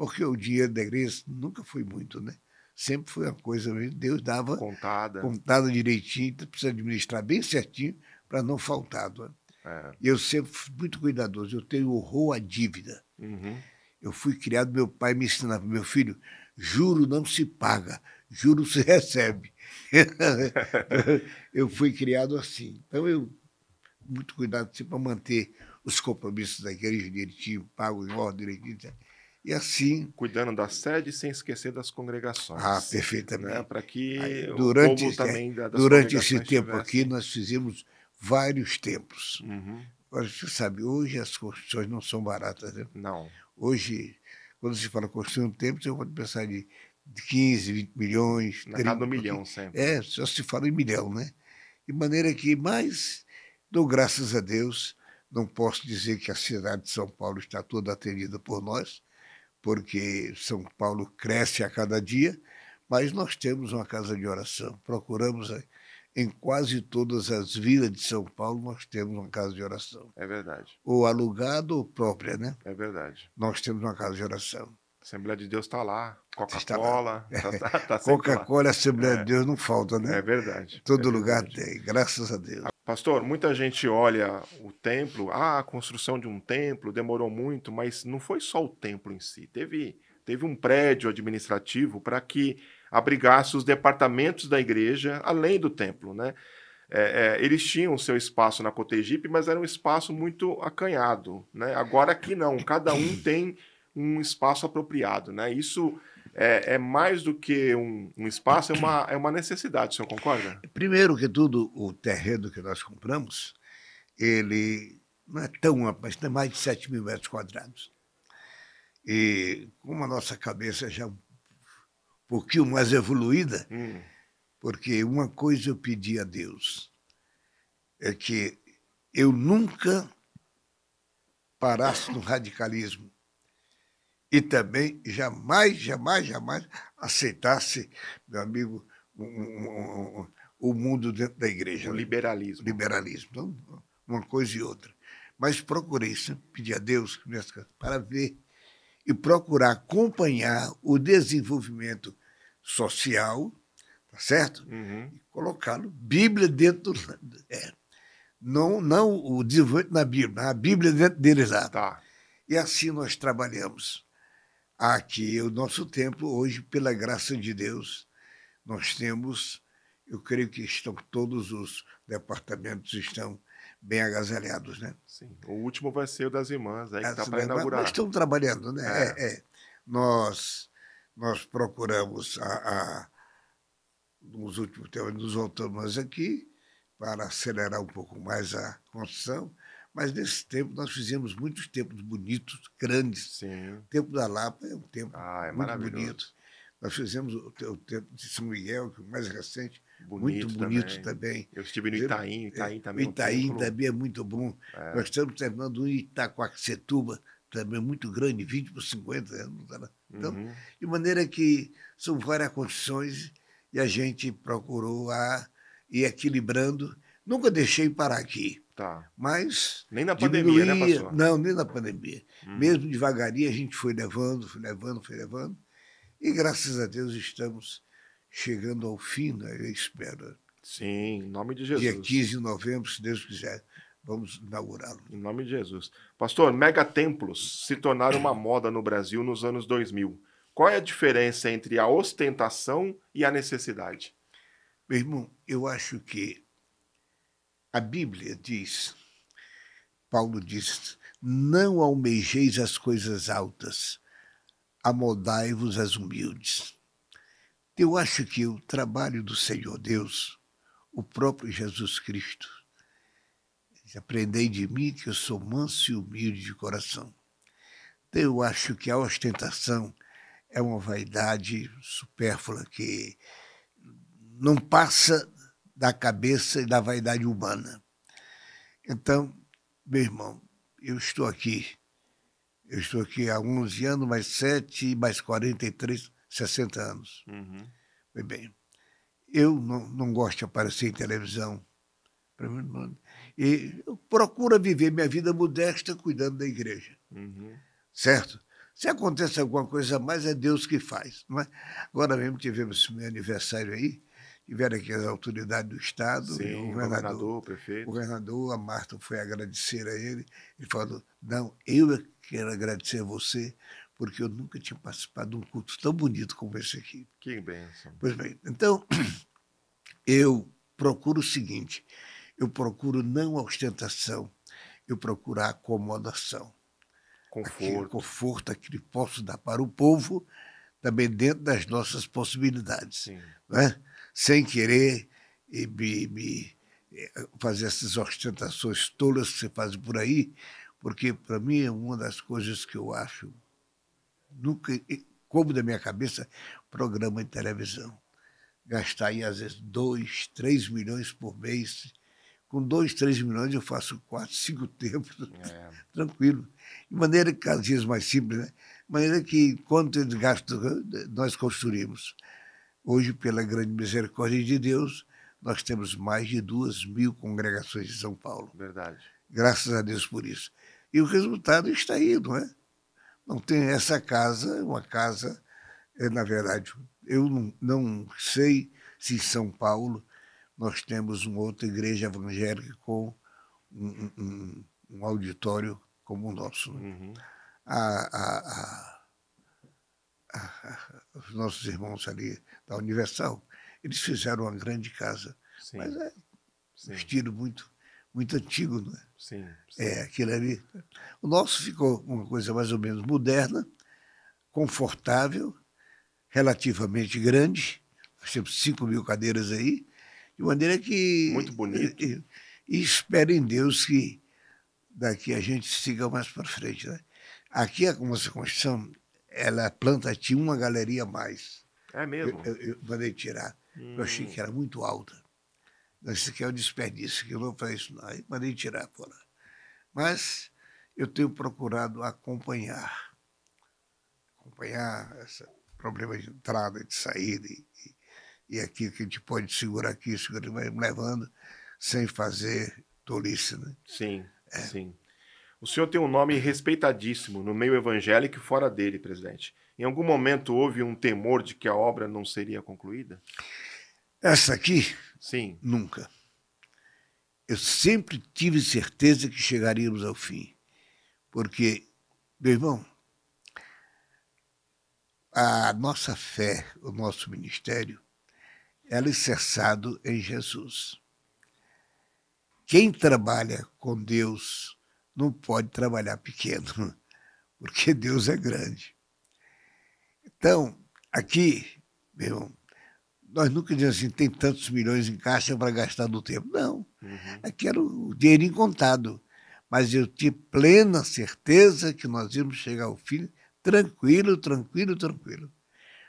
porque o dinheiro da igreja nunca foi muito, né? Sempre foi uma coisa, Deus dava contada, contada direitinho, então precisa administrar bem certinho para não faltar. Não é? é? Eu sempre fui muito cuidadoso, eu tenho horror à dívida. Uhum. Eu fui criado, meu pai me ensinava, meu filho, juro não se paga, juro se <laughs> recebe. eu fui criado assim. Então, eu muito cuidado sempre para manter os compromissos da igreja direitinho, pago em ordem direitinho. E assim. Cuidando da sede sem esquecer das congregações. Ah, perfeitamente. Né? Para que Aí, durante, o povo também das Durante esse tempo tivesse... aqui, nós fizemos vários templos. Uhum. Agora, você sabe, hoje as construções não são baratas, né? Não. Hoje, quando se fala construir um templo, você pode pensar de 15, 20 milhões. Na 30, cada um milhão sempre. É, só se fala em milhão, né? De maneira que, mas, dou graças a Deus, não posso dizer que a cidade de São Paulo está toda atendida por nós, porque São Paulo cresce a cada dia, mas nós temos uma casa de oração. Procuramos eh, em quase todas as vilas de São Paulo nós temos uma casa de oração. É verdade. Ou alugada ou própria, né? É verdade. Nós temos uma casa de oração. A Assembleia de Deus tá está lá, Coca-Cola. <laughs> É. Tá, tá, tá Coca-Cola e Assembleia é. de Deus não falta, né? É verdade. Todo é lugar tem, graças a Deus. Pastor, muita gente olha o templo, ah, a construção de um templo demorou muito, mas não foi só o templo em si. Teve, teve um prédio administrativo para que abrigasse os departamentos da igreja além do templo, né? É, é, eles tinham seu espaço na Cotegipe, mas era um espaço muito acanhado, né? Agora aqui não, cada um tem um espaço apropriado, né? Isso é, é mais do que um, um, espaço, é uma, é uma necessidade, o senhor concorda? Primeiro que tudo, o terreno que nós compramos, ele não é tão, mas tem mais de 7 mil metros quadrados. E como a nossa cabeça já um pouquinho mais evoluída, hum. porque uma coisa eu pedi a Deus, é que eu nunca parasse no radicalismo e também jamais, jamais, jamais aceitasse, meu amigo, o um, um, um, mundo dentro da igreja. O liberalismo. Liberalismo. Então, uma coisa e outra. Mas procurei sempre pedir a Deus para ver e procurar acompanhar o desenvolvimento social, tá certo? Uhum. E colocá-lo, Bíblia dentro do. É, não, não o desenvolvimento na Bíblia, a Bíblia dentro dele lá. Tá. E assim nós trabalhamos aqui o nosso templo. Hoje, pela graça de Deus, nós temos, eu creio que estão todos os departamentos estão bem agasalhados, né? Sim. O último vai ser o das irmãs, aí que está para inaugurar. Nós estamos trabalhando, né? É. é. É, nós, nós procuramos a, a nos últimos tempos, nos voltamos aqui para acelerar um pouco mais a construção mas nesse tempo nós fizemos muitos tempos bonitos, grandes. Sim. O tempo da Lapa é um tempo ah, é muito bonito. Nós fizemos o, o, tempo de São Miguel, que é o mais recente, bonito muito bonito também. também. Eu estive no Itaim, é, Itaim também. É Itaim um também é muito bom. É. Nós estamos terminando o Itacoaxetuba, também é muito grande, 20 por 50 anos. Né? Então, uhum. De maneira que são várias condições e a gente procurou a ir equilibrando. Nunca deixei parar aqui. Tá. Mas. Nem na pandemia, né, diminuía, né, pastor? Não, nem na pandemia. Hum. Mesmo devagarinho, a gente foi levando, foi levando, foi levando. E graças a Deus estamos chegando ao fim da espera. Sim, em nome de Jesus. Dia 15 de novembro, se Deus quiser, vamos inaugurá-lo. Em nome de Jesus. Pastor, mega templos se tornaram uma moda no Brasil nos anos 2000. Qual é a diferença entre a ostentação e a necessidade? Meu irmão, eu acho que a Bíblia diz, Paulo diz, não almejeis as coisas altas, amodai-vos as humildes. Eu acho que o trabalho do Senhor Deus, o próprio Jesus Cristo, aprendei de mim que eu sou manso e humilde de coração. Então, eu acho que a ostentação é uma vaidade supérflua que não passa da cabeça e da vaidade humana. Então, meu irmão, eu estou aqui. Eu estou aqui há 11 anos, mais 7, mais 43, 60 anos. Uhum. Bem, bem, eu não, não gosto de aparecer em televisão. E eu procuro viver minha vida modesta cuidando da igreja. Uhum. Certo? Se acontece alguma coisa a mais, é Deus que faz. Não é? Agora mesmo tivemos meu aniversário aí, tiveram aqui as autoridades do Estado, Sim, o governador, o prefeito. O governador, a Marta foi agradecer a ele. Ele falou: Não, eu é quero agradecer a você, porque eu nunca tinha participado de um culto tão bonito como esse aqui. Que bênção. Pois bem, então, <clears throat> eu procuro o seguinte: eu procuro não a ostentação, eu procuro a acomodação. Conforto. Aquele conforto, que posso dar para o povo, também dentro das nossas possibilidades. Sim. Não é? sem querer, e me, me eh, fazer essas ostentações tolas que se fazem por aí, porque para mim é uma das coisas que eu acho nunca como da minha cabeça programa de televisão gastar aí às vezes dois, três milhões por mês com dois, três milhões eu faço quatro, cinco tempos é. <laughs> tranquilo de maneira que às vezes mais simples né? de maneira que quanto eles nós construímos Hoje, pela grande misericórdia de Deus, nós temos mais de duas mil congregações em São Paulo. Verdade. Graças a Deus por isso. E o resultado está aí, não é? Não tem essa casa, uma casa, eh, na verdade, eu não, não sei se em São Paulo nós temos uma outra igreja evangélica com um, um, um auditório como o nosso. Né? Uhum. A, a, a, os nossos irmãos ali da Universal, eles fizeram uma grande casa. Sim. Mas é um estilo muito, muito antigo, não é? Sim, sim. É, aquilo ali. O nosso ficou uma coisa mais ou menos moderna, confortável, relativamente grande. Nós temos 5 mil cadeiras aí, de maneira que. Muito bonito. E, e espero em Deus que daqui a gente siga mais para frente. Né? Aqui a nossa Constituição ela planta tinha uma galeria a mais. É mesmo? Eu, eu, eu mandei tirar. Hum. Eu achei hum. que era muito alta. Isso aqui é um desperdício, que eu não faço isso não. Aí mandei tirar fora. Mas eu tenho procurado acompanhar, acompanhar esse problema de entrada, de saída, e, e aqui que a gente pode segurar aqui, segurar, mas levando, sem fazer tolice, né? Sim, é. sim. O senhor tem um nome respeitadíssimo no meio evangélico e fora dele, presidente. Em algum momento houve um temor de que a obra não seria concluída? Essa aqui? Sim. Nunca. Eu sempre tive certeza que chegaríamos ao fim. Porque, meu irmão, a nossa fé, o nosso ministério, é alicerçado em Jesus. Quem trabalha com Deus não pode trabalhar pequeno, <laughs> porque Deus é grande. Então, aqui, meu irmão, nós nunca dizemos assim, tem tantos milhões em caixa para gastar no tempo. Não. Uhum. Aqui era o dinheiro incontado Mas eu tinha plena certeza que nós íamos chegar ao fim tranquilo, tranquilo, tranquilo.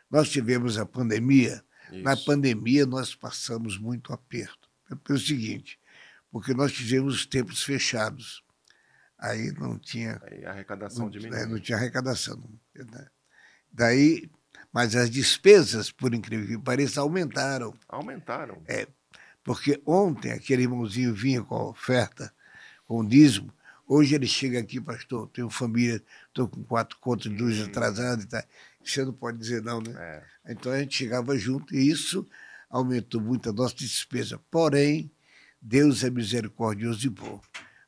Nós tivemos a pandemia. Isso. Na pandemia, nós passamos muito aperto. É Pelo é seguinte, porque nós tivemos tempos fechados aí não tinha. Aí arrecadação não, diminuiu. É, não tinha arrecadação. Né? Daí, mas as despesas, por incrível que pareça, aumentaram. Aumentaram. É, porque ontem aquele irmãozinho vinha com a oferta, com o dízimo. Hoje ele chega aqui, pastor, tenho família, estou com quatro contas de luz atrasadas e tal. Você não pode dizer não, né? É. Então a gente chegava junto e isso aumentou muito a nossa despesa. Porém, Deus é misericordioso e bom.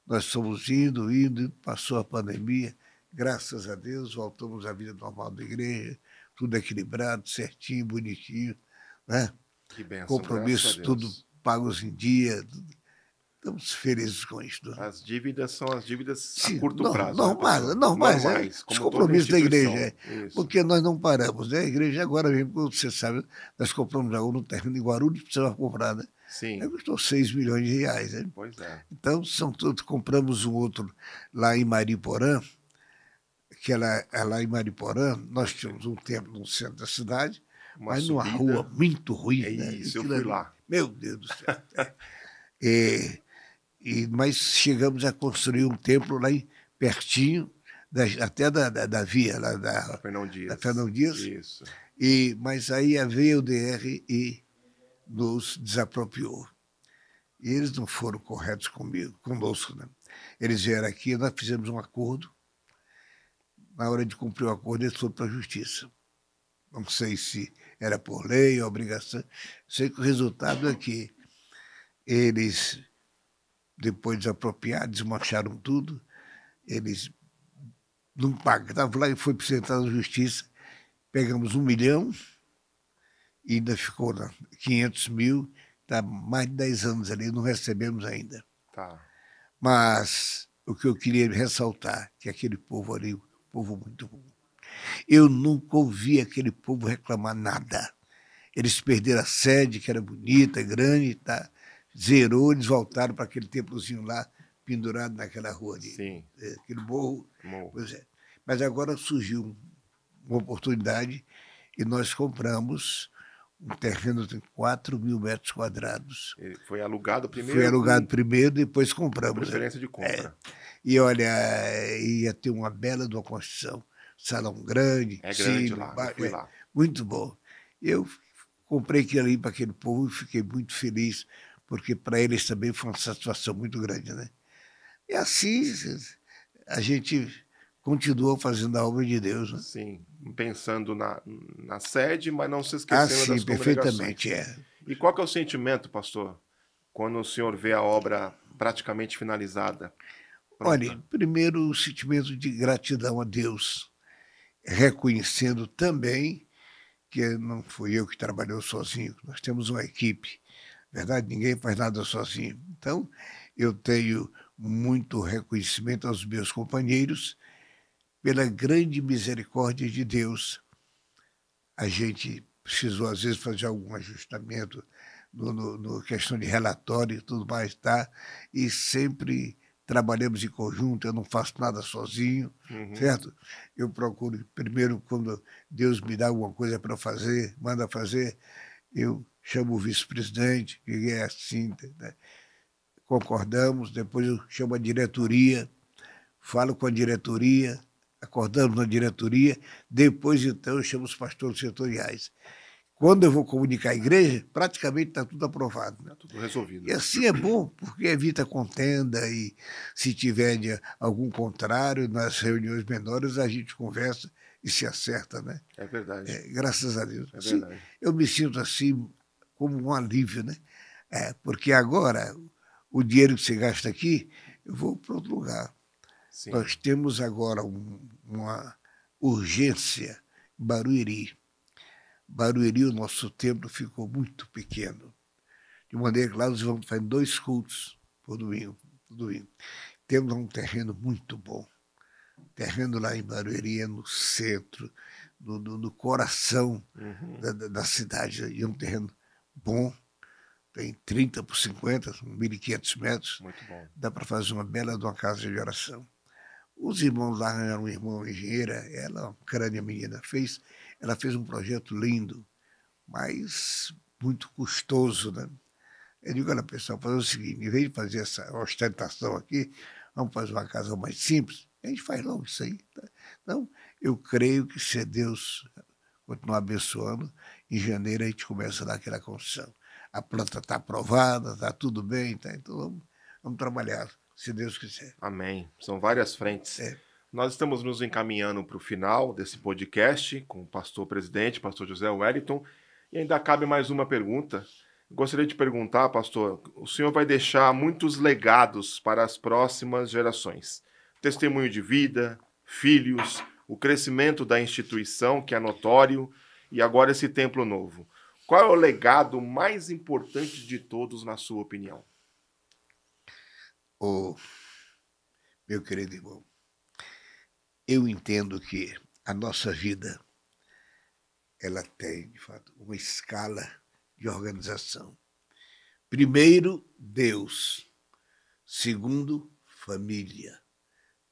Nós somos indo, indo, passou a pandemia, graças a Deus voltamos à vida normal da igreja, tudo equilibrado, certinho, bonitinho, né? Que benção, Compromisso, tudo pagos em dia. Estamos felizes com isso. Né? As dívidas são as dívidas Sim, a curto prazo. Normais, né? normais, é, os compromissos da igreja. É, porque nós não paramos. Né? A igreja agora mesmo, como você sabe, nós compramos algo no terreno de Guarulhos, precisava comprar, né? Sim. Aí custou 6 milhões de reais. Né? Pois é. Então, são todos. Compramos um outro lá em Mariporã, que era, era lá em Mariporã, nós tínhamos um templo no centro da cidade, Uma mas subida. numa rua muito ruim. É né? isso, né? eu fui lá. Meu Deus do céu. <laughs> é, e, mas chegamos a construir um templo lá em, pertinho, da, até da, da, da, via, lá da, da Fernão Dias. Da Fernão Dias. Isso. E, mas aí veio o DR e nos desapropriou. E eles não foram corretos comigo, conosco. Né? Eles vieram aqui, nós fizemos um acordo. Na hora de cumprir o acordo, eles foram para a justiça. Não sei se era por lei ou obrigação. Sei que o resultado é que eles, depois desapropriados, desmancharam tudo. Eles não pagaram. Estavam lá e foi apresentado à justiça. Pegamos um milhão ainda ficou 500 né? mil, está mais de 10 anos ali, não recebemos ainda. Tá. Mas o que eu queria ressaltar, que aquele povo ali, um povo muito bom. Eu nunca ouvi aquele povo reclamar nada. Eles perderam a sede, que era bonita, grande, tá? zerou, eles voltaram para aquele templozinho lá, pendurado naquela rua ali. Sim. É, aquele morro. morro. É. Mas agora surgiu uma oportunidade e nós compramos um terreno de 4 mil metros quadrados. Ele foi alugado primeiro? Foi alugado com... primeiro, depois compramos. Preferência né? de compra. É. E olha, é, ia ter uma bela de uma construção. Salão grande, é grande cima, lá, é, lá. Muito bom. Eu comprei aquilo ali para aquele povo e fiquei muito feliz, porque para eles também foi uma satisfação muito grande. Né? E assim a gente continuam fazendo a obra de Deus. Né? Sim, pensando na, na sede, mas não se ah, esquecendo ah, sim, das perfeitamente, é. E qual que é o sentimento, pastor, quando o senhor vê a obra praticamente finalizada? Pronta? Olha, primeiro o sentimento de gratidão a Deus, reconhecendo também que não fui eu que trabalhou sozinho, nós temos uma equipe, verdade? Ninguém faz nada sozinho. Então, eu tenho muito reconhecimento aos meus companheiros pela grande misericórdia de Deus, a gente precisou, às vezes, fazer algum ajustamento no, no, no questão de relatório e tudo mais, tá? E sempre trabalhamos em conjunto, eu não faço nada sozinho, uhum. certo? Eu procuro, primeiro, quando Deus me dá alguma coisa para fazer, manda fazer, eu chamo o vice-presidente, que é assim, né? concordamos, depois eu chamo a diretoria, falo com a diretoria, acordamos na diretoria, depois então eu chamo os pastores setoriais. Quando eu vou comunicar à igreja, praticamente está tudo aprovado. Está né? Tá tudo resolvido. E assim é bom, porque evita contenda e se tiver de, algum contrário, nas reuniões menores a gente conversa e se acerta, né? É verdade. É, graças a Deus. É verdade. eu me sinto assim como um alívio, né? É, porque agora o dinheiro que você gasta aqui, eu vou para outro lugar. Sim. Nós temos agora um, uma urgência Barueri. Barueri, o nosso templo ficou muito pequeno. De maneira que lá nós vamos fazer dois cultos por domingo. Por domingo. Temos um terreno muito bom. Terreno lá em Barueri é no centro, no, no, no coração uhum. da, da, cidade. E é um terreno bom, tem 30 por 50, 1.500 metros. Muito bom. Dá para fazer uma bela de uma casa de oração. Os irmãos lá né, um irmão engenheira, ela, uma grande menina, fez, ela fez um projeto lindo, mas muito custoso, né? Eu digo, olha, pessoal, fazer o seguinte, em vez de fazer essa ostentação aqui, vamos fazer uma casa mais simples, a gente faz logo isso aí. Tá? Então, eu creio que se Deus continuar abençoando, em janeiro a gente começa a dar aquela construção. A planta está aprovada, está tudo bem, tá? então vamos, vamos trabalhar se Deus quiser. Amém. São várias frentes. É. Nós estamos nos encaminhando para o final desse podcast com o pastor presidente, pastor José Wellington, e ainda cabe mais uma pergunta. Gostaria de perguntar, pastor, o senhor vai deixar muitos legados para as próximas gerações. Testemunho de vida, filhos, o crescimento da instituição, que é notório, e agora esse templo novo. Qual é o legado mais importante de todos, na sua opinião? oh, meu querido irmão, eu entendo que a nossa vida ela tem, de fato, uma escala de organização. Primeiro, Deus. Segundo, família.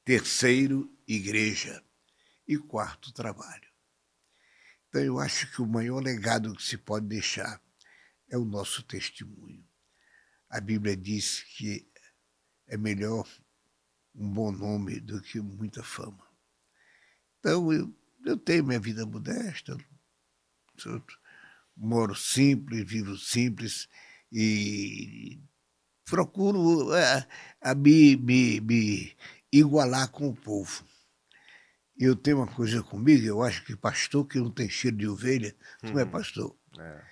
Terceiro, igreja. E quarto, trabalho. Então, eu acho que o maior legado que se pode deixar é o nosso testemunho. A Bíblia diz que é melhor um bom nome do que muita fama. Então, eu, eu tenho minha vida modesta, eu moro simples, vivo simples e procuro é, a, a me, me, me igualar com o povo. Eu tenho uma coisa comigo, eu acho que pastor que não tem cheiro de ovelha não hum, é uhum. pastor. É.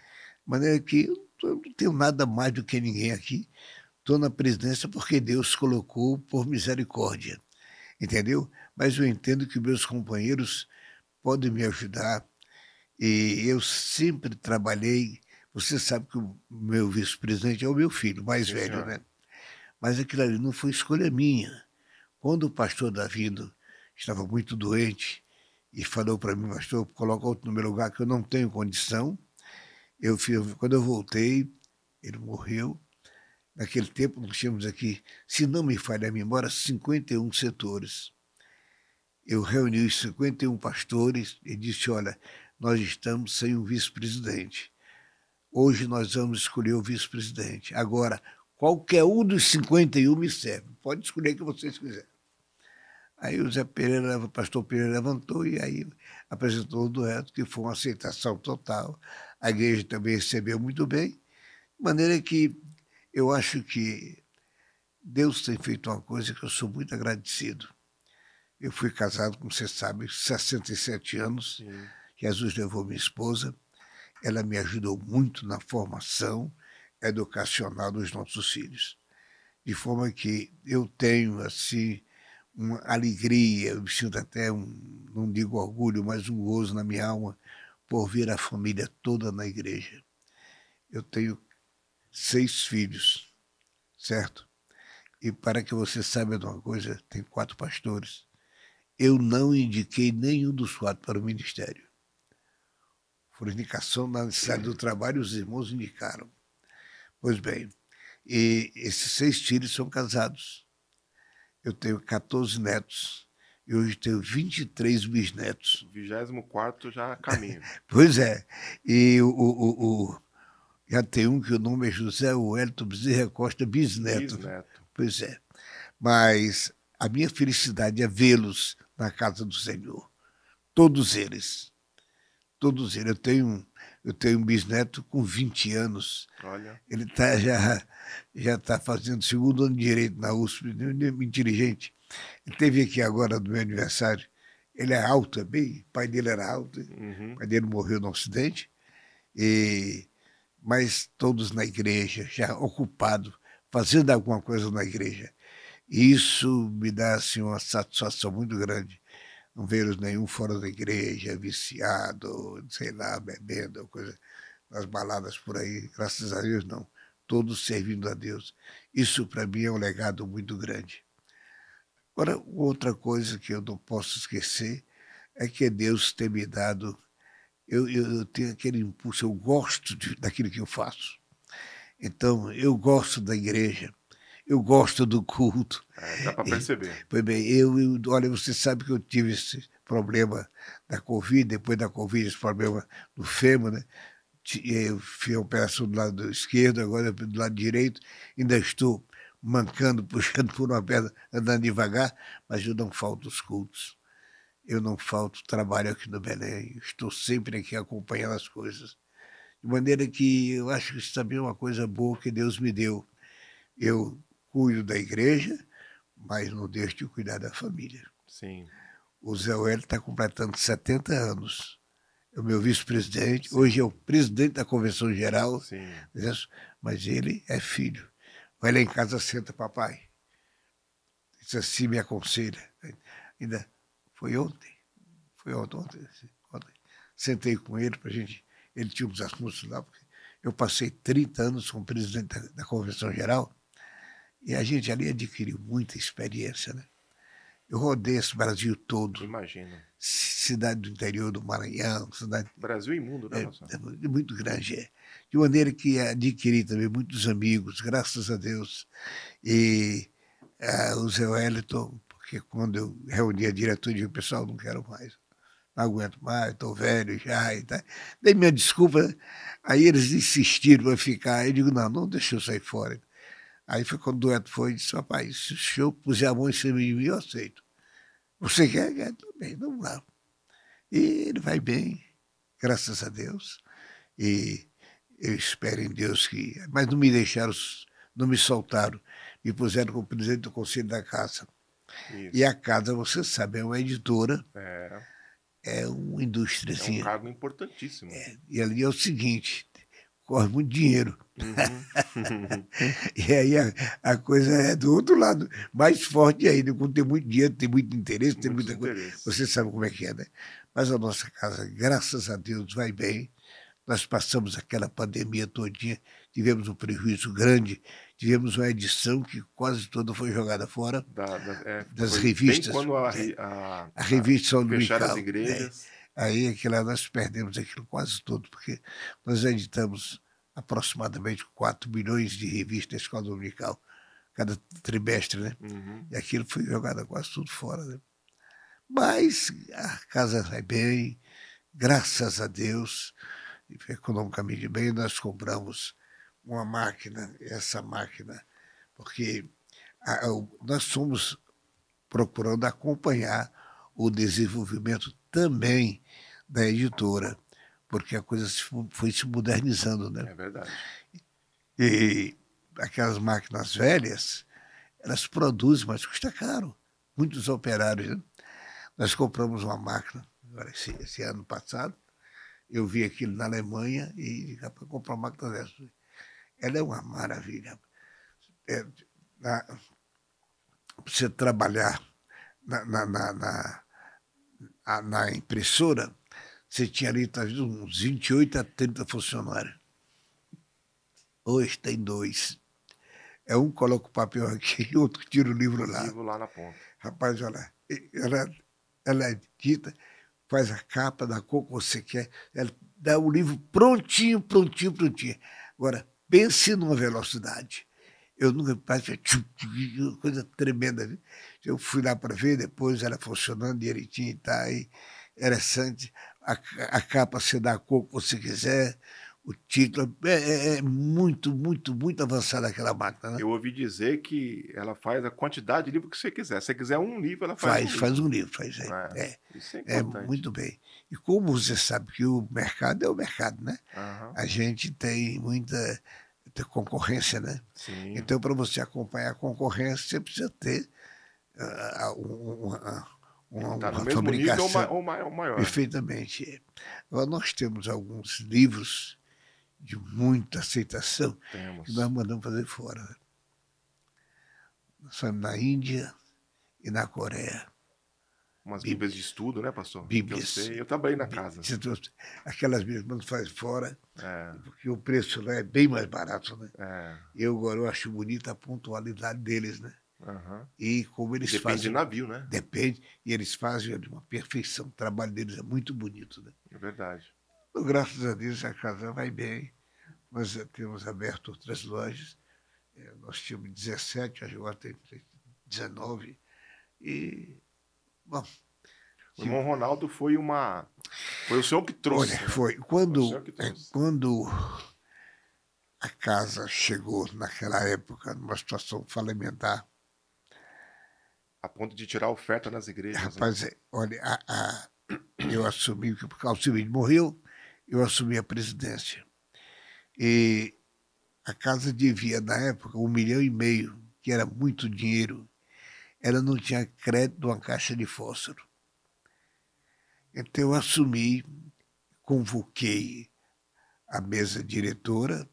Mas é que eu não tenho nada mais do que ninguém aqui. Estou na presidência porque Deus colocou por misericórdia, entendeu? Mas eu entendo que meus companheiros podem me ajudar e eu sempre trabalhei. Você sabe que o meu vice-presidente é o meu filho, mais Sim, velho, senhor. né? Mas aquilo ali não foi escolha minha. Quando o pastor Davi estava muito doente e falou para mim, pastor, coloca outro no meu lugar que eu não tenho condição, eu fiz, quando eu voltei, ele morreu, Naquele tempo, nós tínhamos aqui, se não me falha a memória, 51 setores. Eu reuni os 51 pastores e disse: Olha, nós estamos sem um vice-presidente. Hoje nós vamos escolher o vice-presidente. Agora, qualquer um dos 51 me serve. Pode escolher o que vocês quiserem. Aí o Zé Pereira, o pastor Pereira levantou e aí apresentou o dueto, que foi uma aceitação total. A igreja também recebeu muito bem, de maneira que eu acho que Deus tem feito uma coisa que eu sou muito agradecido. Eu fui casado, como você sabe, 67 anos. Sim. Jesus levou minha esposa. Ela me ajudou muito na formação educacional dos nossos filhos. De forma que eu tenho, assim, uma alegria, eu me sinto até, um, não digo orgulho, mas um gozo na minha alma por ver a família toda na igreja. Eu tenho seis filhos, certo? E para que você saiba de uma coisa, tem quatro pastores. Eu não indiquei nenhum dos quatro para o ministério. Por indicação na necessidade do trabalho, os irmãos indicaram. Pois bem, e esses seis filhos são casados. Eu tenho 14 netos e hoje tenho 23 bisnetos. 24 já caminho. <laughs> pois é. E o, o, o, já tem um que o nome é José Wellington Bezerra Costa Bisneto. Bisneto. Pois é. Mas a minha felicidade é vê-los na casa do Senhor. Todos eles. Todos eles. Eu tenho, eu tenho um bisneto com 20 anos. Olha. Ele tá, já está fazendo segundo ano de direito na USP, é inteligente. Ele aqui agora no meu aniversário. Ele é alto também, o pai dele era alto, uhum. o pai dele morreu no acidente. E mas todos na igreja, já ocupado, fazendo alguma coisa na igreja. E isso me dá assim, uma satisfação muito grande. Não ver nenhum fora da igreja, viciado, sei lá, bebendo, coisa, nas baladas por aí. Graças a Deus, não. Todos servindo a Deus. Isso, para mim, é um legado muito grande. Agora, outra coisa que eu não posso esquecer é que Deus tem me dado eu, eu, eu tenho aquele impulso, eu gosto de, daquilo que eu faço. Então, eu gosto da igreja, eu gosto do culto. É, dá para perceber. Pois bem, eu, eu, olha, você sabe que eu tive esse problema da Covid, depois da Covid, esse problema do fêmur, né? Eu fiz a operação do lado esquerdo, agora do lado direito, ainda estou mancando, <laughs> puxando por uma pedra, andando devagar, mas eu não falto os cultos. Eu não falto trabalho aqui no Belém, estou sempre aqui acompanhando as coisas. De maneira que eu acho que isso também é uma coisa boa que Deus me deu. Eu cuido da igreja, mas não deixo de cuidar da família. Sim. O Zé Oélio está completando 70 anos. É o meu vice-presidente, hoje é o presidente da Convenção Geral, Sim. mas ele é filho. Vai lá em casa, senta, papai. Diz assim, me aconselha. Ainda foi ontem. Foi ontem. ontem, ontem. Sentei com ele para gente. Ele tinha uns assuntos lá, porque eu passei 30 anos como presidente da, da Convenção Geral e a gente ali adquiriu muita experiência, né? Eu rodei esse Brasil todo. Imagina. Cidade do interior do Maranhão, cidade. Brasil imundo, né, é, é, é Muito grande, é. De maneira que adquiri também muitos amigos, graças a Deus. E ah, o Zé Wellington porque quando eu reuni a diretoria, disse, pessoal não quero mais, não aguento mais, estou velho já e tal. Dei minha desculpa, aí eles insistiram para ficar. Eu digo, não, não deixa eu sair fora. Aí foi quando o dueto foi e disse, rapaz, se senhor puser a mão em cima de mim, eu aceito. Você quer? quer? É, bem, vamos lá. E ele vai bem, graças a Deus. E eu espero em Deus que... Mas não me deixaram, não me soltaram. Me puseram como presidente do Conselho da Casa. Isso. E a casa, você sabe, é uma editora. É. É uma indústria. É um assim, é cargo importantíssimo. É, e ali é o seguinte: corre muito dinheiro. Uhum. <laughs> e aí a, a, coisa é do outro lado, mais forte ainda, quando tem muito dinheiro, tem muito interesse, muito tem muita interesse. coisa. Você sabe como é que é, né? Mas a nossa casa, graças a Deus, vai bem. Nós passamos aquela pandemia todinha, tivemos um prejuízo grande tivemos uma edição que quase toda foi jogada fora da, da, é, das revistas. quando a, a, a revista São Luís as né? igrejas. aí aquilo, é nós perdemos aquilo quase todo, porque nós editamos aproximadamente 4 milhões de revistas da Escola Dominical, cada trimestre, né? Uhum. E aquilo foi jogado quase tudo fora, né? Mas a casa vai bem, graças a Deus, economicamente bem, nós compramos uma máquina, essa máquina, porque a, a, nós somos procurando acompanhar o desenvolvimento também da editora, porque a coisa se, foi se modernizando, né? É verdade. E aquelas máquinas velhas, elas produzem, mas custa caro. Muitos operários. Né? Nós compramos uma máquina agora, esse, esse ano passado. Eu vi aquilo na Alemanha e dá para comprar uma máquina dessa. Ela é uma maravilha. É, na, você trabalhar na, na, na, na, na impressora, você tinha ali talvez tá uns 28 a 30 funcionários. Hoje tem dois. É um coloca o papel aqui <laughs> e outro tira o livro lá. livro lá na ponta. Rapaz, olha, ela, ela é dita, faz a capa da cor que você quer, ela dá o livro prontinho, prontinho, prontinho. Agora, Pense numa velocidade. Eu nunca parecia uma coisa tremenda. Eu fui lá para ver, depois era funcionando direitinho e tá aí. Interessante. A, a capa se dá a cor que você quiser, o título. É, é, é, muito, muito, muito avançada aquela máquina. Né? Eu ouvi dizer que ela faz a quantidade de livro que você quiser. Se você quiser um livro, ela faz. Faz, um faz livro. um livro, faz. É, é, isso é, é importante. é muito bem. E como você sabe que o mercado é o mercado, né? Uhum. A gente tem muita ter concorrência, né? Sim. Então, para você acompanhar a concorrência, você precisa ter uh, ah, ah, uma, ah, uma, tá uma fabricação. ou maior, ou maior. Perfeitamente. Agora, nós temos alguns livros de muita aceitação temos. que nós mandamos fazer fora. Nós né? na Índia e na Coreia. Umas bíblias de estudo, né, pastor? Bíblias. Eu, sei, eu também na casa. Aquelas bíblias quando faz fora, é. porque o preço lá é bem mais barato, né? É. Eu agora eu acho bonita a pontualidade deles, né? Uhum. E como eles Depende fazem. Depende de navio, né? Depende. E eles fazem de uma perfeição. O trabalho deles é muito bonito, né? É verdade. Então, graças a Deus a casa vai bem. Nós temos aberto outras lojas. É, nós tínhamos 17, agora tem 19. E Bom, o irmão Ronaldo foi uma. Foi o senhor que trouxe. Olha, né? foi. Quando, foi é, quando a casa chegou, naquela época, numa situação falimentar. A ponto de tirar oferta nas igrejas. Né? Rapaz, né? olha, a, a, eu assumi, porque o Alcimide morreu, eu assumi a presidência. E a casa devia, na época, um milhão e meio, que era muito dinheiro ela não tinha crédito uma caixa de fósforo. Então eu assumi, convoquei a mesa diretora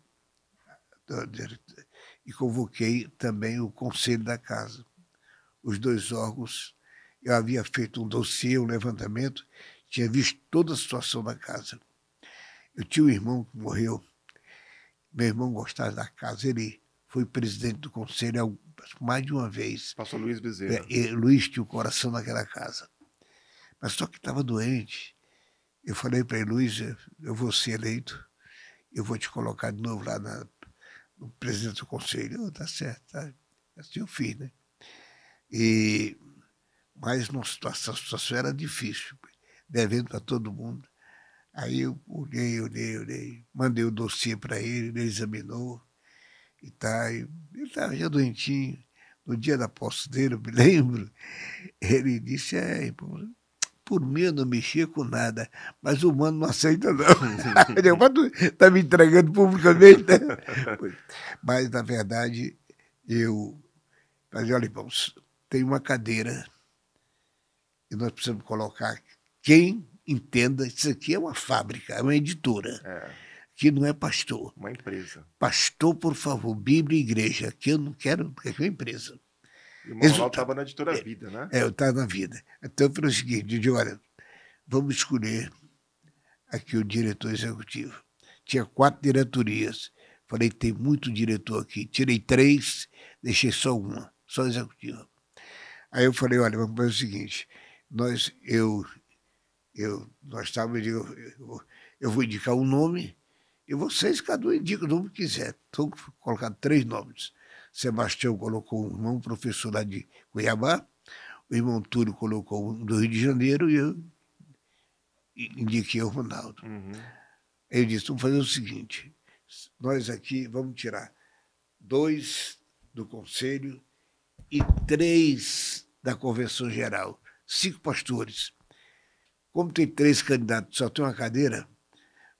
e convoquei também o conselho da casa. Os dois órgãos, eu havia feito um dossiê, um levantamento, tinha visto toda a situação da casa. Eu tinha um irmão que morreu, meu irmão gostava da casa, ele foi presidente do conselho mais de uma vez. Pastor Luiz Bezerra. É, é, Luiz tinha o coração naquela casa. Mas só que estava doente. Eu falei para ele, Luiz, eu vou ser eleito, eu vou te colocar de novo lá na, no presidente do conselho. Oh, tá certo, tá. assim eu fiz, né? E, mas a situação, situação era difícil, devendo para todo mundo. Aí eu olhei, olhei, olhei, mandei o dossiê para ele, ele examinou, e tá Ele estava já doentinho. No dia da posse dele, eu me <laughs> lembro, ele disse, é, por mim eu não mexia com nada, mas o mano não aceita não. <laughs> eu, está me entregando publicamente, né? <laughs> Mas, na verdade, eu... Mas, olha, irmãos, tem uma cadeira e nós precisamos colocar quem entenda, isso aqui é uma fábrica, é uma editora. É que não é pastor. Uma empresa. Pastor, por favor, Bíblia e igreja, que eu não quero, porque é uma empresa. E o Manuel estava tá- na editora é, Vida, né? É, eu estava na Vida. Então eu falei o seguinte, eu disse, olha, vamos escolher aqui o diretor executivo. Tinha quatro diretorias. Falei, tem muito diretor aqui. Tirei três, deixei só uma, só executiva. Aí eu falei, olha, vamos fazer o seguinte, nós, eu, eu, nós estávamos, eu, eu, eu vou indicar um nome, e vocês, cada um indica o nome que quiser. Então, colocando três nomes. Sebastião colocou um irmão professor lá de Cuiabá, o irmão Túlio colocou um do Rio de Janeiro e eu indiquei o Ronaldo. Uhum. Eu disse: vamos fazer o seguinte, nós aqui vamos tirar dois do Conselho e três da Convenção Geral, cinco pastores. Como tem três candidatos, só tem uma cadeira,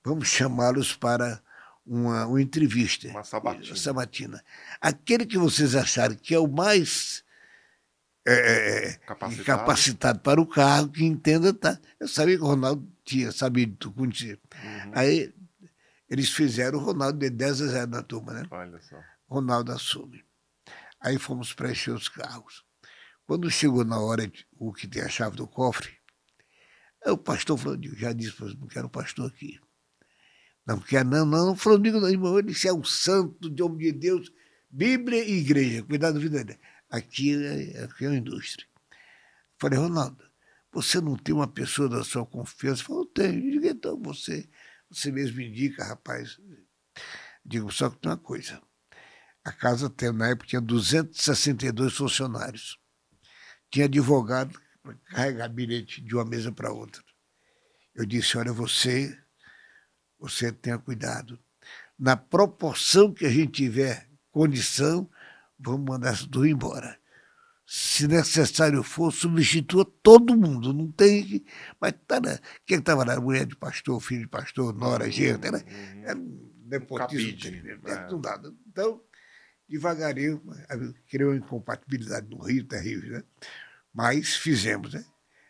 vamos chamá-los para uma, uma, entrevista. Uma sabatina. uma sabatina. Aquele que vocês acharem que é o mais é, é, é capacitado. capacitado. para o cargo, que entenda, tá. Eu sabia que o Ronaldo tinha sabido de tudo tinha. Uhum. Aí eles fizeram o Ronaldo de 10 a 0 na turma, né? Olha só. Ronaldo assume. Aí fomos preencher os carros. Quando chegou na hora, de, o que tem a chave do cofre, o pastor falou, já disse, não quero pastor aqui. Não, porque é não, não, Flamengo não, irmão, ele é um santo de homem de Deus, Bíblia e igreja, cuidado da vida dele. Aqui, é, aqui é uma indústria. Falei, Ronaldo, você não tem uma pessoa da sua confiança? eu tenho. Digo, então você, você mesmo indica, rapaz. Digo, só que tem uma coisa. A casa, tem, na época, tinha 262 funcionários. Tinha advogado para carregar bilhete de uma mesa para outra. Eu disse, olha, você você tenha cuidado. Na proporção que a gente tiver condição, vamos mandar essas duas embora. Se necessário for, substitua todo mundo. Não tem Mas tá quem estava na mulher de pastor, filho de pastor, nora, gente, era, era um nepotismo. Um tremendo, era um dado. Então, devagarinho, criou incompatibilidade no Rio, terrível, né? Mas fizemos, né?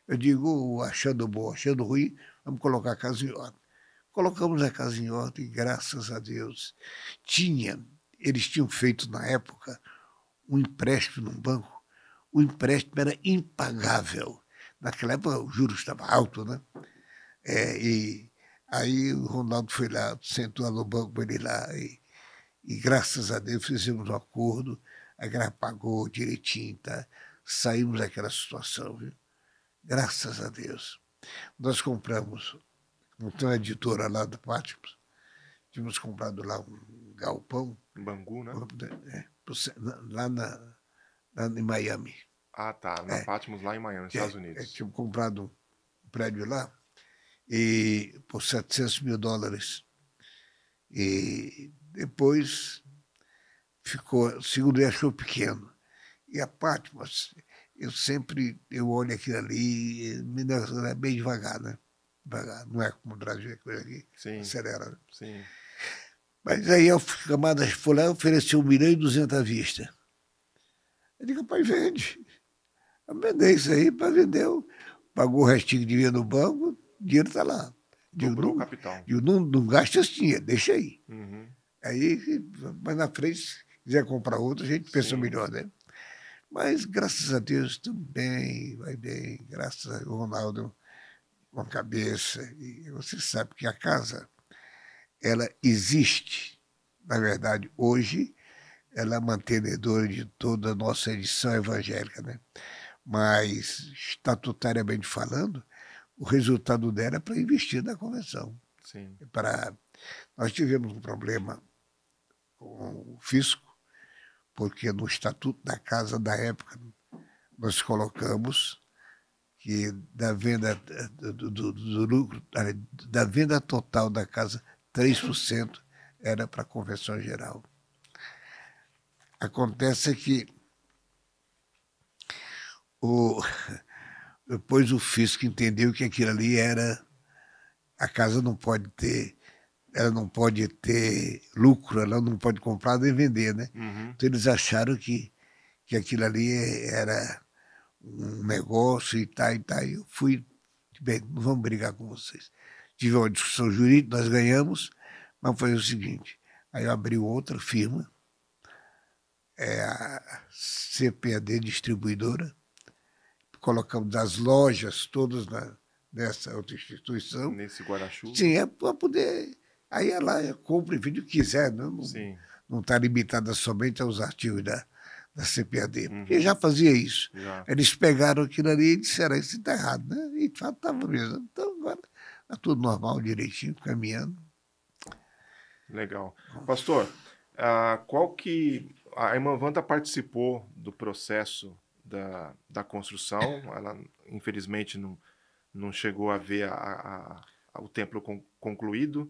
Eu digo, achando bom, achando ruim, vamos colocar a casa em ordem. Colocamos a casa em ordem, graças a Deus. Tinha, eles tinham feito na época um empréstimo num banco. O empréstimo era impagável. Naquela época o juros estava alto, né? É, e aí o Ronaldo foi lá, sentou lá no banco, ele lá, e, e graças a Deus fizemos um acordo, a guerra pagou direitinho, tá? Saímos daquela situação, viu? Graças a Deus. Nós compramos não tem uma editora lá do Pátimos. Tínhamos comprado lá um galpão. Em Bangu, né? É, lá, na, lá em Miami. Ah, tá. Na é, lá em Miami, nos é, Estados Unidos. É, tínhamos comprado um prédio lá e, por 700 mil dólares. E depois ficou, segundo ele, achou pequeno. E a Pátimos, eu sempre eu olho aquilo ali, me dá é bem devagar, né? Ah, não é como o Brasil, é coisa aqui, Sim. acelera. Né? Sim. Mas aí a camada foi lá e ofereceu 1 milhão e 200 à vista. Eu disse, pai, vende. Eu vendei isso aí, para vendeu. Pagou o restinho de dinheiro no banco, o dinheiro está lá. Digo, Dobrou o capital. Digo, não, não gasta esse dinheiro, deixa aí. Uhum. Aí, mas na frente, se quiser comprar outro, a gente pensa Sim. melhor, né? Mas graças a Deus, tudo bem, vai bem. Graças a Ronaldo com a cabeça. E você sabe que a casa, ela existe. Na verdade, hoje, ela é mantenedora de toda a nossa edição evangélica, né? Mas, estatutariamente falando, o resultado dela é para investir na convenção. Sim. É para... Nós tivemos um problema com o fisco, porque no estatuto da casa da época nós colocamos que da venda eh, do, do, do lucro, da venda total da casa, 3% era para a convenção geral. Acontece que o, <laughs> depois o fisco entendeu que aquilo ali era a casa não pode ter ela não pode ter lucro, ela não pode comprar nem vender, né? Uhum. Então eles acharam que, que aquilo ali era um negócio e tal, tá, e tal. Tá. Eu fui, bem, não vamos brigar com vocês. Tive uma discussão jurídica, nós ganhamos, mas foi o seguinte, aí eu abri outra firma, é a CPAD distribuidora, colocamos das lojas todas na, nessa outra instituição. Nesse guarda-chuva? Sim, é para poder. Aí ela compra e vende o que quiser, né? não está limitada somente aos artigos da, da CPAD, uhum. porque já fazia isso. Já. Eles pegaram aquilo ali e disseram, ah, isso está errado, né? E de fato estava mesmo. Então agora está tudo normal, direitinho, caminhando. Legal. Pastor, ah, qual que... A irmã Wanda participou do processo da, da construção, <coughs> ela infelizmente não, não chegou a ver a, a, a, o templo concluído,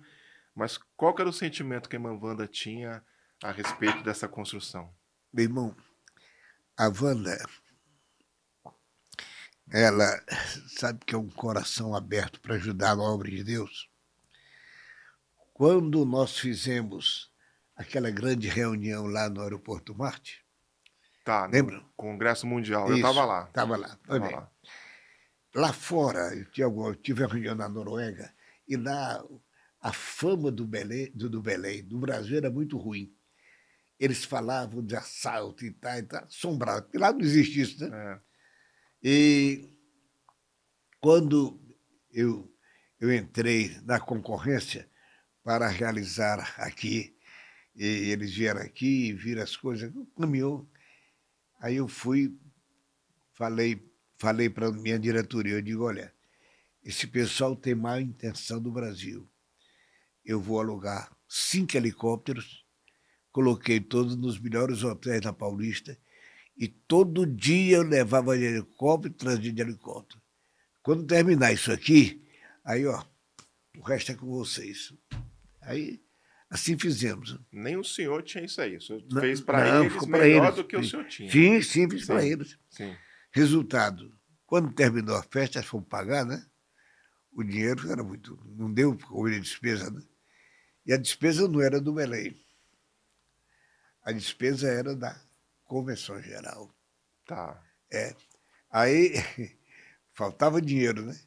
mas qual era o sentimento que a irmã Wanda tinha a respeito dessa construção? Meu irmão, a Wanda, ela sabe que é um coração aberto para ajudar a obra de Deus. Quando nós fizemos aquela grande reunião lá no Aeroporto Marte, tá, lembram? Congresso Mundial, Isso, eu estava lá. Estava lá, tava lá. Lá fora, eu tive a reunião na Noruega, e lá a fama do Belém, do, do Belém, do Brasil era muito ruim eles falavam de assalto e tal, e tal assombrado, porque lá não existe isso, né? É. E quando eu, eu entrei na concorrência para realizar aqui, e eles vieram aqui e viram as coisas, caminhou. Aí eu fui, falei, falei para a minha diretoria, eu digo, olha, esse pessoal tem má intenção do Brasil. Eu vou alugar cinco helicópteros coloquei todos nos melhores hotéis da Paulista e todo dia eu levava de helicóptero e trazia de helicóptero. Quando terminar isso aqui, aí, ó, o resto é com vocês. Aí, assim fizemos. Nem o senhor tinha isso aí. O senhor fez para eles melhor eles. do que o senhor tinha. Sim, sim, fiz para eles. Sim. Resultado, quando terminou a festa, eles foram pagar, né? O dinheiro era muito... Não deu como despesa, né? E a despesa não era do Belém a despesa era da Convenção Geral. Tá. É. Aí <laughs> faltava dinheiro, né?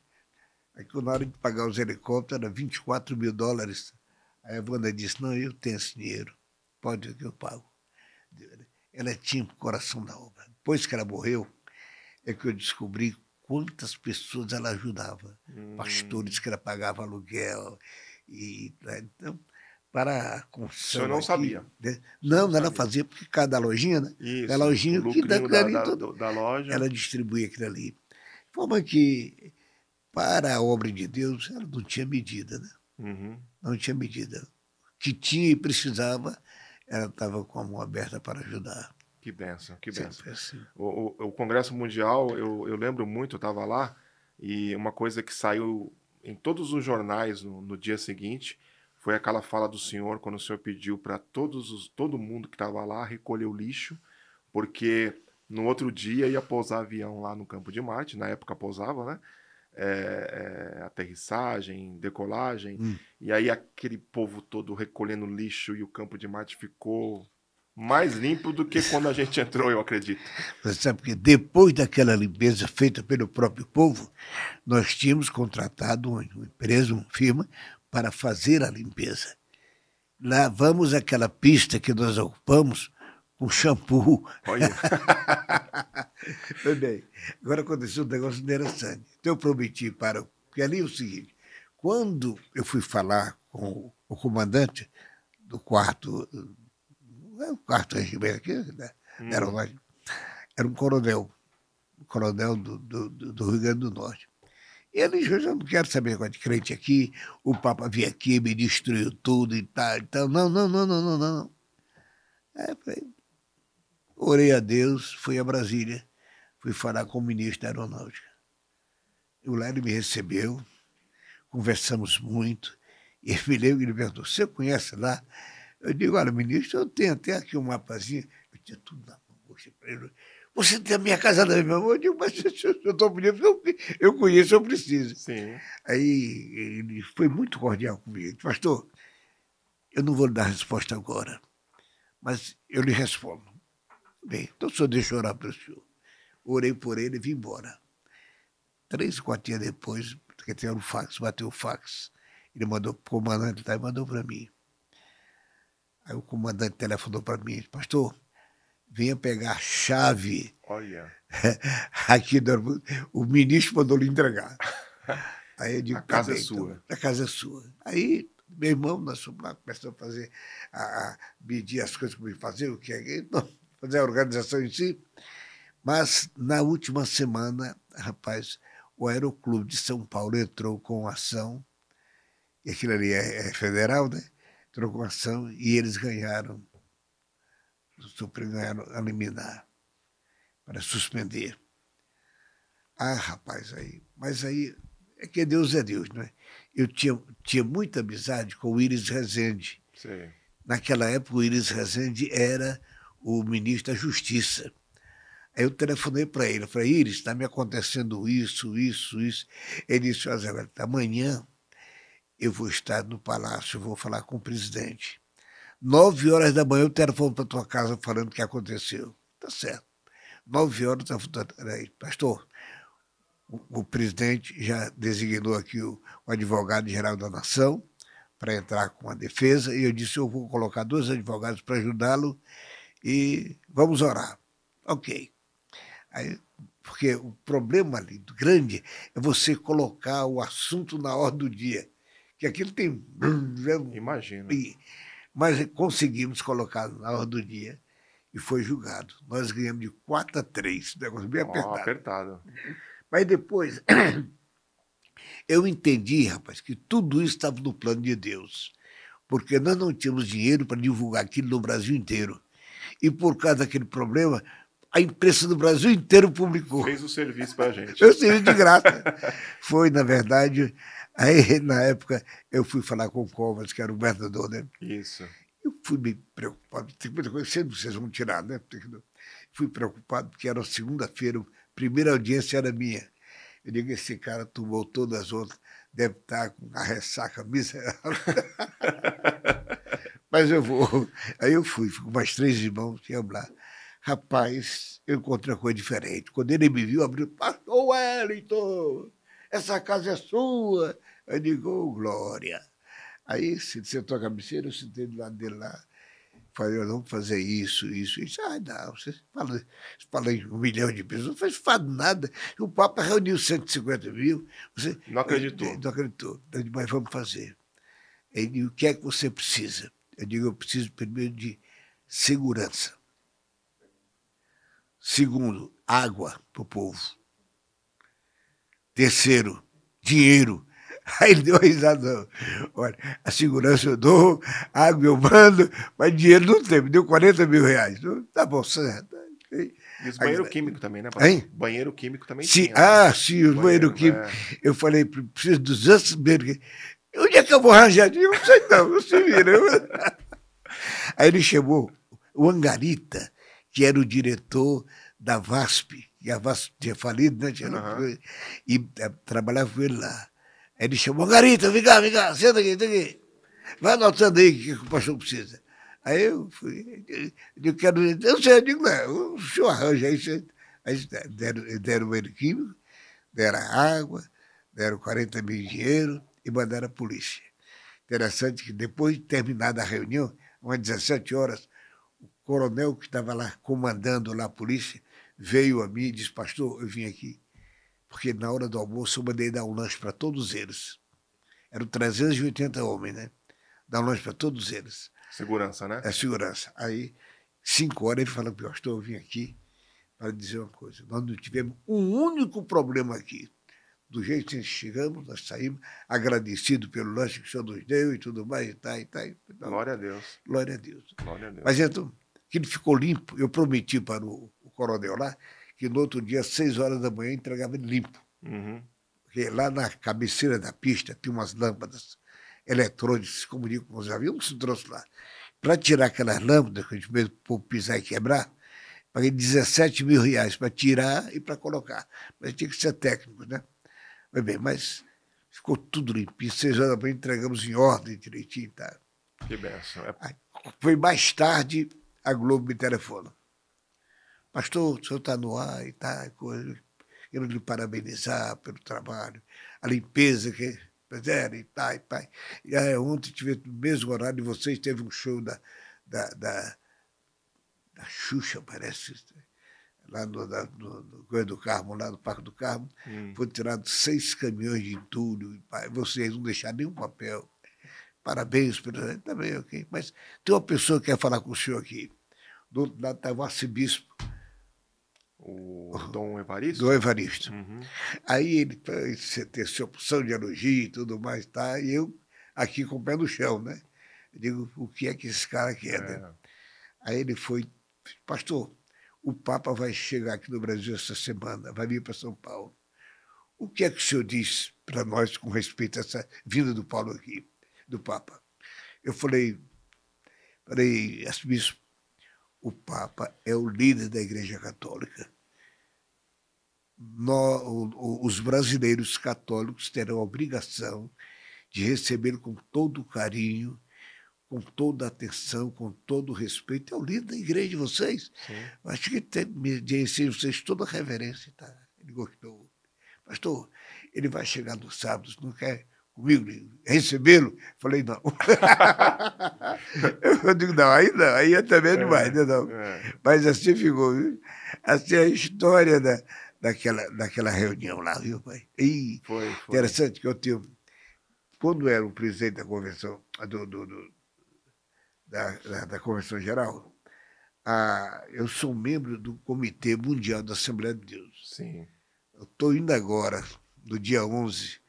Aí na hora de pagar os helicópteros era 24 mil dólares. Aí a Wanda disse, não, eu tenho esse dinheiro, pode que eu pago. Ela tinha o coração da obra. Depois que ela morreu, é que eu descobri quantas pessoas ela ajudava. Hum. Pastores que ela pagava aluguel. E, né, então, para a construção. O senhor não aqui, sabia? Né? Não, não ela sabia. fazia porque cada lojinha, né? Isso, da lojinha que da, da, ali, da, da, loja. Ela distribuía aquilo ali. De forma que, para a obra de Deus, ela não tinha medida, né? Uhum. Não tinha medida. Que tinha e precisava, ela estava com a mão aberta para ajudar. Que benção, que benção. Assim. O, o, o, Congresso Mundial, eu, eu lembro muito, eu estava lá, e uma coisa que saiu em todos os jornais no, no dia seguinte foi aquela fala do Senhor quando o Senhor pediu para todos os, todo mundo que estava lá recolher o lixo, porque no outro dia ia pousar avião lá no campo de Marte, na época pousava, né? É, é, aterrissagem, decolagem, hum. e aí aquele povo todo recolhendo lixo e o campo de Marte ficou mais limpo do que quando a gente entrou, eu acredito. Você <laughs> sabe que depois daquela limpeza feita pelo próprio povo, nós tínhamos contratado uma empresa, uma firma, para fazer a limpeza. Lavamos aquela pista que nós ocupamos com shampoo. Olha. <laughs> Foi bem. Agora aconteceu um negócio interessante. Então eu prometi para. Porque ali é o seguinte: quando eu fui falar com o comandante do quarto. O é quarto regimento aqui, né? Hum. Era, um, era um coronel. coronel do, do, do Rio Grande do Norte. Eles, eu não quero saber negócio de crente aqui, o Papa veio aqui, me destruiu tudo e tal, Então Não, não, não, não, não, não. Aí, é, falei, orei a Deus, fui a Brasília, fui falar com o ministro da Aeronáutica. O Lério me recebeu, conversamos muito, e ele me lembro ele perguntou, você conhece lá? Eu digo, olha, ministro, eu tenho até aqui um mapazinho, eu tinha tudo na mão, você tem a minha casa na minha mão? Eu digo, mas <laughs> eu estou pedindo, eu, eu conheço, eu preciso. Sim. Aí ele foi muito cordial comigo. Pastor, eu não vou lhe dar resposta agora, mas eu lhe respondo. Bem, então o senhor deixa eu orar para o senhor. Orei por ele e vim embora. Três, quatro dias depois, porque o fax, bateu o fax. Ele mandou para o comandante lá e mandou para mim. Aí o comandante telefonou para mim, pastor, vinha pegar chave. Olha. <laughs> Aqui do, o ministro mandou lhe entregar. <laughs> Aí eu digo, a casa tá é então, sua. Então, a casa é sua. Aí meu irmão, nós fomos lá, a fazer, a, a medir as coisas que fazer, o que é, é fazer a organização em si. Mas na última semana, rapaz, o Aeroclube de São Paulo entrou com ação, e aquilo ali é, é federal, né? Entrou com ação e eles ganharam do Supremo é a liminar para suspender. Ah, rapaz, aí. Mas aí é que Deus é Deus, é? Eu tinha, tinha muita amizade com o Iris Rezende. Sim. Naquela época, o Iris Rezende era o ministro da Justiça. Aí eu telefonei para ele, eu falei, Iris, está me acontecendo isso, isso, isso. Ele disse, amanhã eu vou estar no palácio, vou falar com o presidente. Nove horas da manhã o telefone para tua casa falando o que aconteceu. Tá certo. Nove horas da tá tá, aí Pastor, o, o, presidente já designou aqui o, o advogado-geral da nação para entrar com a defesa e eu disse, eu vou colocar dois advogados para ajudá-lo e vamos orar. Ok. Aí, porque o problema ali, grande é você colocar o assunto na ordem do dia. Que aquilo tem... Imagina. E, mas conseguimos colocar na hora do dia e foi julgado. Nós ganhamos de 4 a 3, um negócio bem oh, apertado. apertado. Mas depois <clears throat> eu entendi, rapaz, que tudo isso estava no plano de Deus, porque nós não tínhamos dinheiro para divulgar aquilo no Brasil inteiro. E por causa daquele problema, a imprensa do Brasil inteiro publicou. Fez o serviço para a gente. <laughs> Fez o serviço de graça. Foi, na verdade, Aí, <laughs> na época, eu fui falar com o Covas, que era o governador, né? Isso. Eu fui me preocupado, tem muita coisa, vocês vão tirar, né? Fui preocupado, porque era segunda-feira, a primeira audiência era minha. Eu digo, esse cara tomou todas as outras, deve estar com a ressaca miserável. <laughs> Mas eu vou. Aí eu fui, fui com mais três irmãos, íamos lá. Rapaz, eu encontrei uma coisa diferente. Quando ele me viu, abriu, ô oh, Wellington! essa casa é sua. Eu digo, oh, Glória. Aí sentou a cabeceira, eu sentei do lado dele lá. Falei, não vou fazer isso, isso, isso. Ah, não, você fala, fala em um milhão de pessoas, não faz fado nada. O Papa reuniu 150 mil. Você, não acreditou. Não acreditou. Eu digo, mas vamos fazer. Ele disse, o que é que você precisa? Eu digo, eu preciso primeiro de segurança. Segundo, água para o povo. Terceiro, dinheiro. <laughs> Aí ele deu uma risada. Olha, a segurança eu dou, a água eu mando, mas dinheiro não tem. Me deu 40 mil reais. Tá bom, certo. E os banheiro né? químico também, né, hein? Banheiro químico também Sim, tinha, né? Ah, né? sim, os banheiro, químicos. químico. É. Eu falei, preciso dos 200 banheiros. Onde é que eu vou arranjar? Eu não sei não, se vira. <laughs> Aí ele chamou o Angarita, que era o diretor da VASP, Gervasso tinha falido, né? Tinha, uhum. E eh, trabalhava com ele lá. Aí ele chamou, Garita, vem cá, vem cá, senta aqui, senta aqui. Vai anotando aí o que, o pastor precisa. Aí eu fui, eu quero, eu sei, eu digo, não, o senhor arranja isso. aí deram, deram o químico, deram água, deram 40 mil de dinheiro e mandaram a polícia. Interessante que depois de terminada a reunião, umas 17 horas, o coronel que estava lá comandando lá a polícia veio a mim e disse: Pastor, eu vim aqui porque na hora do almoço eu mandei dar um lanche para todos eles. Eram 380 homens, né? Dar um lanche para todos eles. Segurança, né? É segurança. Aí, cinco horas, ele falou: Pastor, eu vim aqui para dizer uma coisa. Nós não tivemos um único problema aqui. Do jeito que chegamos, nós saímos agradecido pelo lanche que o senhor nos deu e tudo mais, e tal, tá, e tal. Tá, Glória a Deus. Glória a Deus. Glória a Deus. Mas então, que ele ficou limpo, eu prometi para o coronel lá, que no outro dia, às seis horas da manhã, entregava limpo. Uhum. Porque lá na cabeceira da pista tinha umas lâmpadas eletrônicas que se comunicam com os aviões, se trouxe lá. Para tirar aquelas lâmpadas, que a gente mesmo pôr pisar e quebrar, paguei 17 mil reais para tirar e para colocar. Mas tinha que ser técnico, né? Mas bem, mas ficou tudo limpo. seis horas da manhã entregamos em ordem direitinho. Tá? Que benção. É... Foi mais tarde a Globo me telefona. Pastor, o senhor está no ar e tal, tá, coisa. Quero lhe parabenizar pelo trabalho, a limpeza que fizeram e tal, e pai E aí, eh, ontem tive no mesmo horário de vocês, teve um show da, da, da, da Xuxa, parece, lá no, na, no, no do Carmo, lá no Parque do Carmo. Hum. Foram tirados seis caminhões de entulho, e vocês não deixaram nenhum papel. Parabéns pelo. Também, ok. Mas tem uma pessoa que quer falar com o senhor aqui. Do outro lado está o arcebispo o Dom Evaristo? Dom Evaristo. Uhum. Aí ele sua opção de elogio e tudo mais, tá? E eu aqui com o pé no chão, né? Eu digo, o que é que esse cara quer, né? é. né? Aí ele foi, pastor, o Papa vai chegar aqui no Brasil essa semana, vai vir para São Paulo. O que é que o senhor diz para nós com respeito a essa vinda do Paulo aqui, do Papa? Eu falei, falei, bispo, o Papa é o líder da Igreja Católica. os brasileiros católicos terão a obrigação de recebê-lo com todo carinho, com toda atenção, com todo respeito. É o líder da igreja de vocês. Sim. Acho que tem de assim, vocês toda reverência. Tá? Ele gostou. Pastor, ele vai chegar no sábado, não quer recebê-lo? Falei, não. <laughs> eu digo, não, aí não, aí é também é, demais, né, não. É, é. Mas assim ficou, viu? Assim é a história da, daquela, daquela reunião lá, viu, pai? E foi, foi. Interessante que eu tive, quando era o presidente da convenção, do, do, do da, da, da, convenção geral, a, eu sou membro do Comitê Mundial da Assembleia de Deus. Sim. Eu estou indo agora, no dia 11,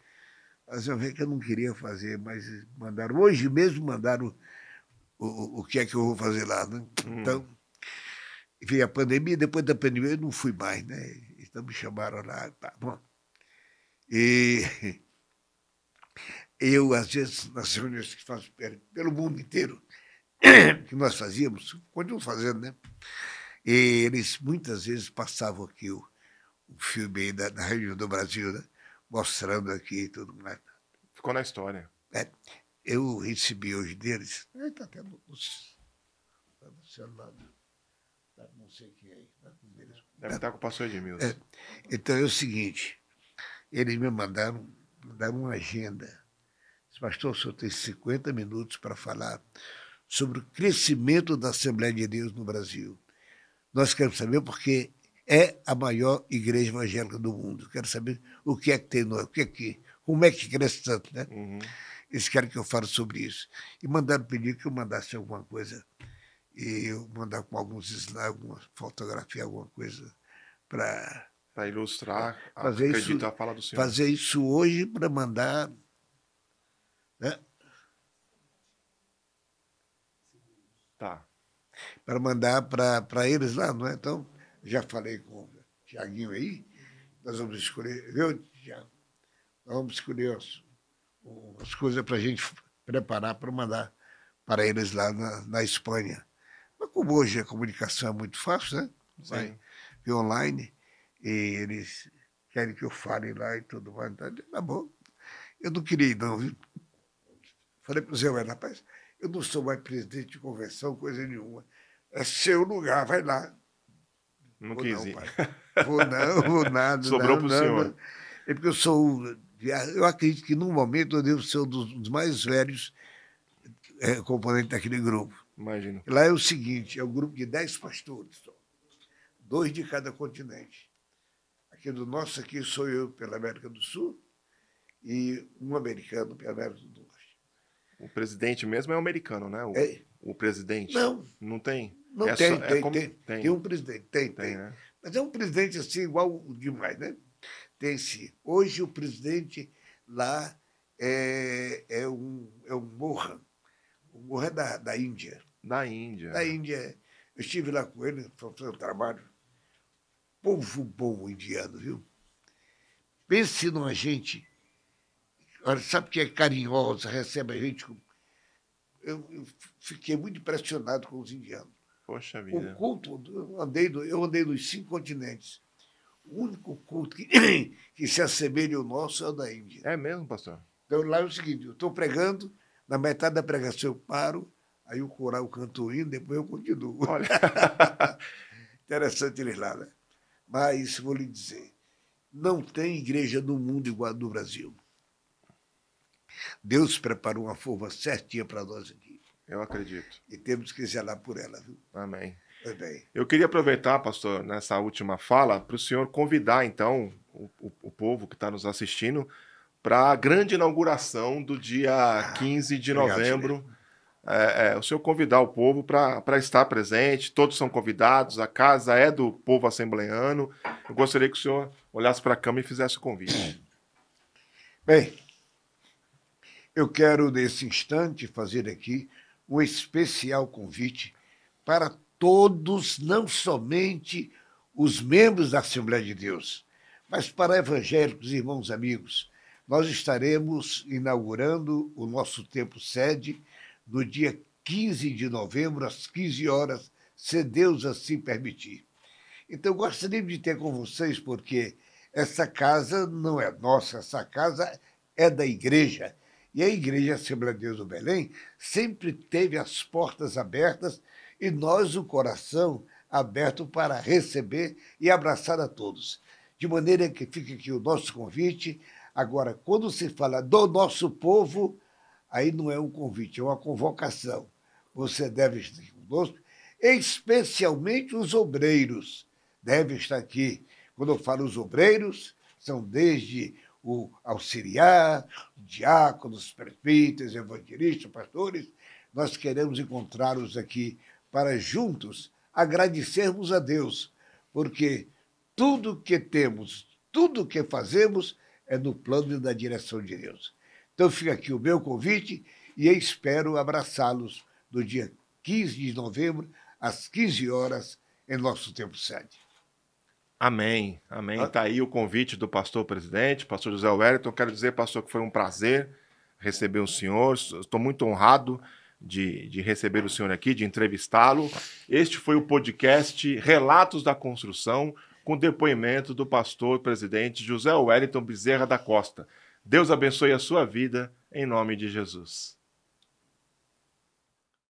eu vê que eu não queria fazer, mas mandaram. Hoje mesmo mandaram o, o, o que é que eu vou fazer lá. Né? Hum. Então, veio a pandemia, depois da pandemia eu não fui mais, né? Então me chamaram lá. Tá, bom. E <laughs> eu, às vezes, nas reuniões que faço pelo mundo inteiro, <coughs> que nós fazíamos, continuo fazendo, né? E eles muitas vezes passavam aqui o, o filme da, na região do Brasil, né? mostrando aqui e tudo mais. Ficou na história. É, eu recebi hoje deles. Está até no celular. não sei quem é. Deve estar tá com o pastor Edmilson. É, então é o seguinte: eles me mandaram, mandaram uma agenda. Disse, pastor, o senhor tem 50 minutos para falar sobre o crescimento da Assembleia de Deus no Brasil. Nós queremos saber porque é a maior igreja evangélica do mundo. Quero saber o que é que tem no o que é que, como é que cresce tanto, né? Uhum. Eles querem que eu fale sobre isso. E mandaram pedir que eu mandasse alguma coisa, e eu mandar com alguns slides, alguma fotografia, alguma coisa para. Para ilustrar, fazer acreditar isso, a fala do Senhor. Fazer isso hoje para mandar. Né? Tá. Para mandar para eles lá, não é? Então, já falei com o Tiaguinho aí, nós vamos escolher, viu, Tiago? Nós vamos escolher as, as coisas para a gente preparar para mandar para eles lá na, na, Espanha. Mas como hoje a comunicação é muito fácil, né? Vai ver online e eles querem que eu fale lá e tudo mais. Tá, tá bom. Eu não queria ir, não, Falei para o Zé Ué, rapaz, eu não sou mais presidente de convenção, coisa nenhuma. É seu lugar, vai lá. Não vou quis não, ir. Pai. <laughs> Vou não, vou nada. Sobrou para o senhor. Não. É porque eu sou. Eu acredito que no momento eu devo ser um dos mais velhos é, componentes daquele grupo. Imagino. Lá é o seguinte: é um grupo de dez pastores, dois de cada continente. Aqui do nosso aqui sou eu pela América do Sul e um americano pela América do Norte. O presidente mesmo é um americano, né? O, é. o presidente? Não. Não tem? Não é tem, só, tem, é como... tem, tem, tem, um presidente, tem, tem. tem. Né? Mas é um presidente assim, igual demais, né? Tem sim. Hoje o presidente lá é, é, um, é um Mohan. O Mohan é da, da Índia. Da Índia. Da né? Índia. Eu estive lá com ele, fazendo trabalho. Povo bom indiano, viu? Pense numa gente. Olha, sabe que é carinhosa, recebe a gente. Com... Eu, eu fiquei muito impressionado com os indianos Poxa vida. O culto, eu andei, do, eu andei nos cinco continentes. O único culto que, <coughs> que se assemelha ao nosso é o da Índia. É mesmo, pastor? Então lá é o seguinte, eu estou pregando, na metade da pregação eu paro, aí o coral canta o hino, depois eu continuo. Olha. <laughs> Interessante eles lá, né? Mas vou lhe dizer, não tem igreja no mundo igual a do Brasil. Deus preparou uma forma certinha para nós aqui. Eu acredito. E temos que zelar por ela, viu? Amém. Eu queria aproveitar, pastor, nessa última fala, para o senhor convidar, então, o, o, o povo que está nos assistindo para a grande inauguração do dia 15 ah, de novembro. É, é, o senhor convidar o povo para estar presente, todos são convidados, a casa é do povo assembleano. Eu gostaria que o senhor olhasse para a cama e fizesse o convite. Bem, eu quero nesse instante fazer aqui um especial convite para todos, não somente os membros da Assembleia de Deus, mas para evangélicos, irmãos amigos. Nós estaremos inaugurando o nosso tempo sede no dia 15 de novembro, às 15 horas, se Deus assim permitir. Então, gostaria de ter com vocês, porque essa casa não é nossa, essa casa é da igreja, e a Igreja Assembleia de Deus do Belém sempre teve as portas abertas e nós o coração aberto para receber e abraçar a todos. De maneira que fica aqui o nosso convite. Agora, quando se fala do nosso povo, aí não é um convite, é uma convocação. Você deve estar conosco, especialmente os obreiros. Deve estar aqui. Quando eu falo os obreiros, são desde o auxiliar, diáconos, prefeitos, evangelistas, pastores, nós queremos encontrá-los aqui para juntos agradecermos a Deus, porque tudo que temos, tudo que fazemos é no plano e na direção de Deus. Então fica aqui o meu convite e espero abraçá-los no dia 15 de novembro, às 15 horas, em nosso tempo sede. Amém, amém. Está ah. aí o convite do pastor presidente, pastor José Wellington. Quero dizer, pastor, que foi um prazer receber o senhor. Estou muito honrado de, de receber o senhor aqui, de entrevistá-lo. Este foi o podcast Relatos da Construção, com depoimento do pastor presidente José Wellington Bezerra da Costa. Deus abençoe a sua vida, em nome de Jesus.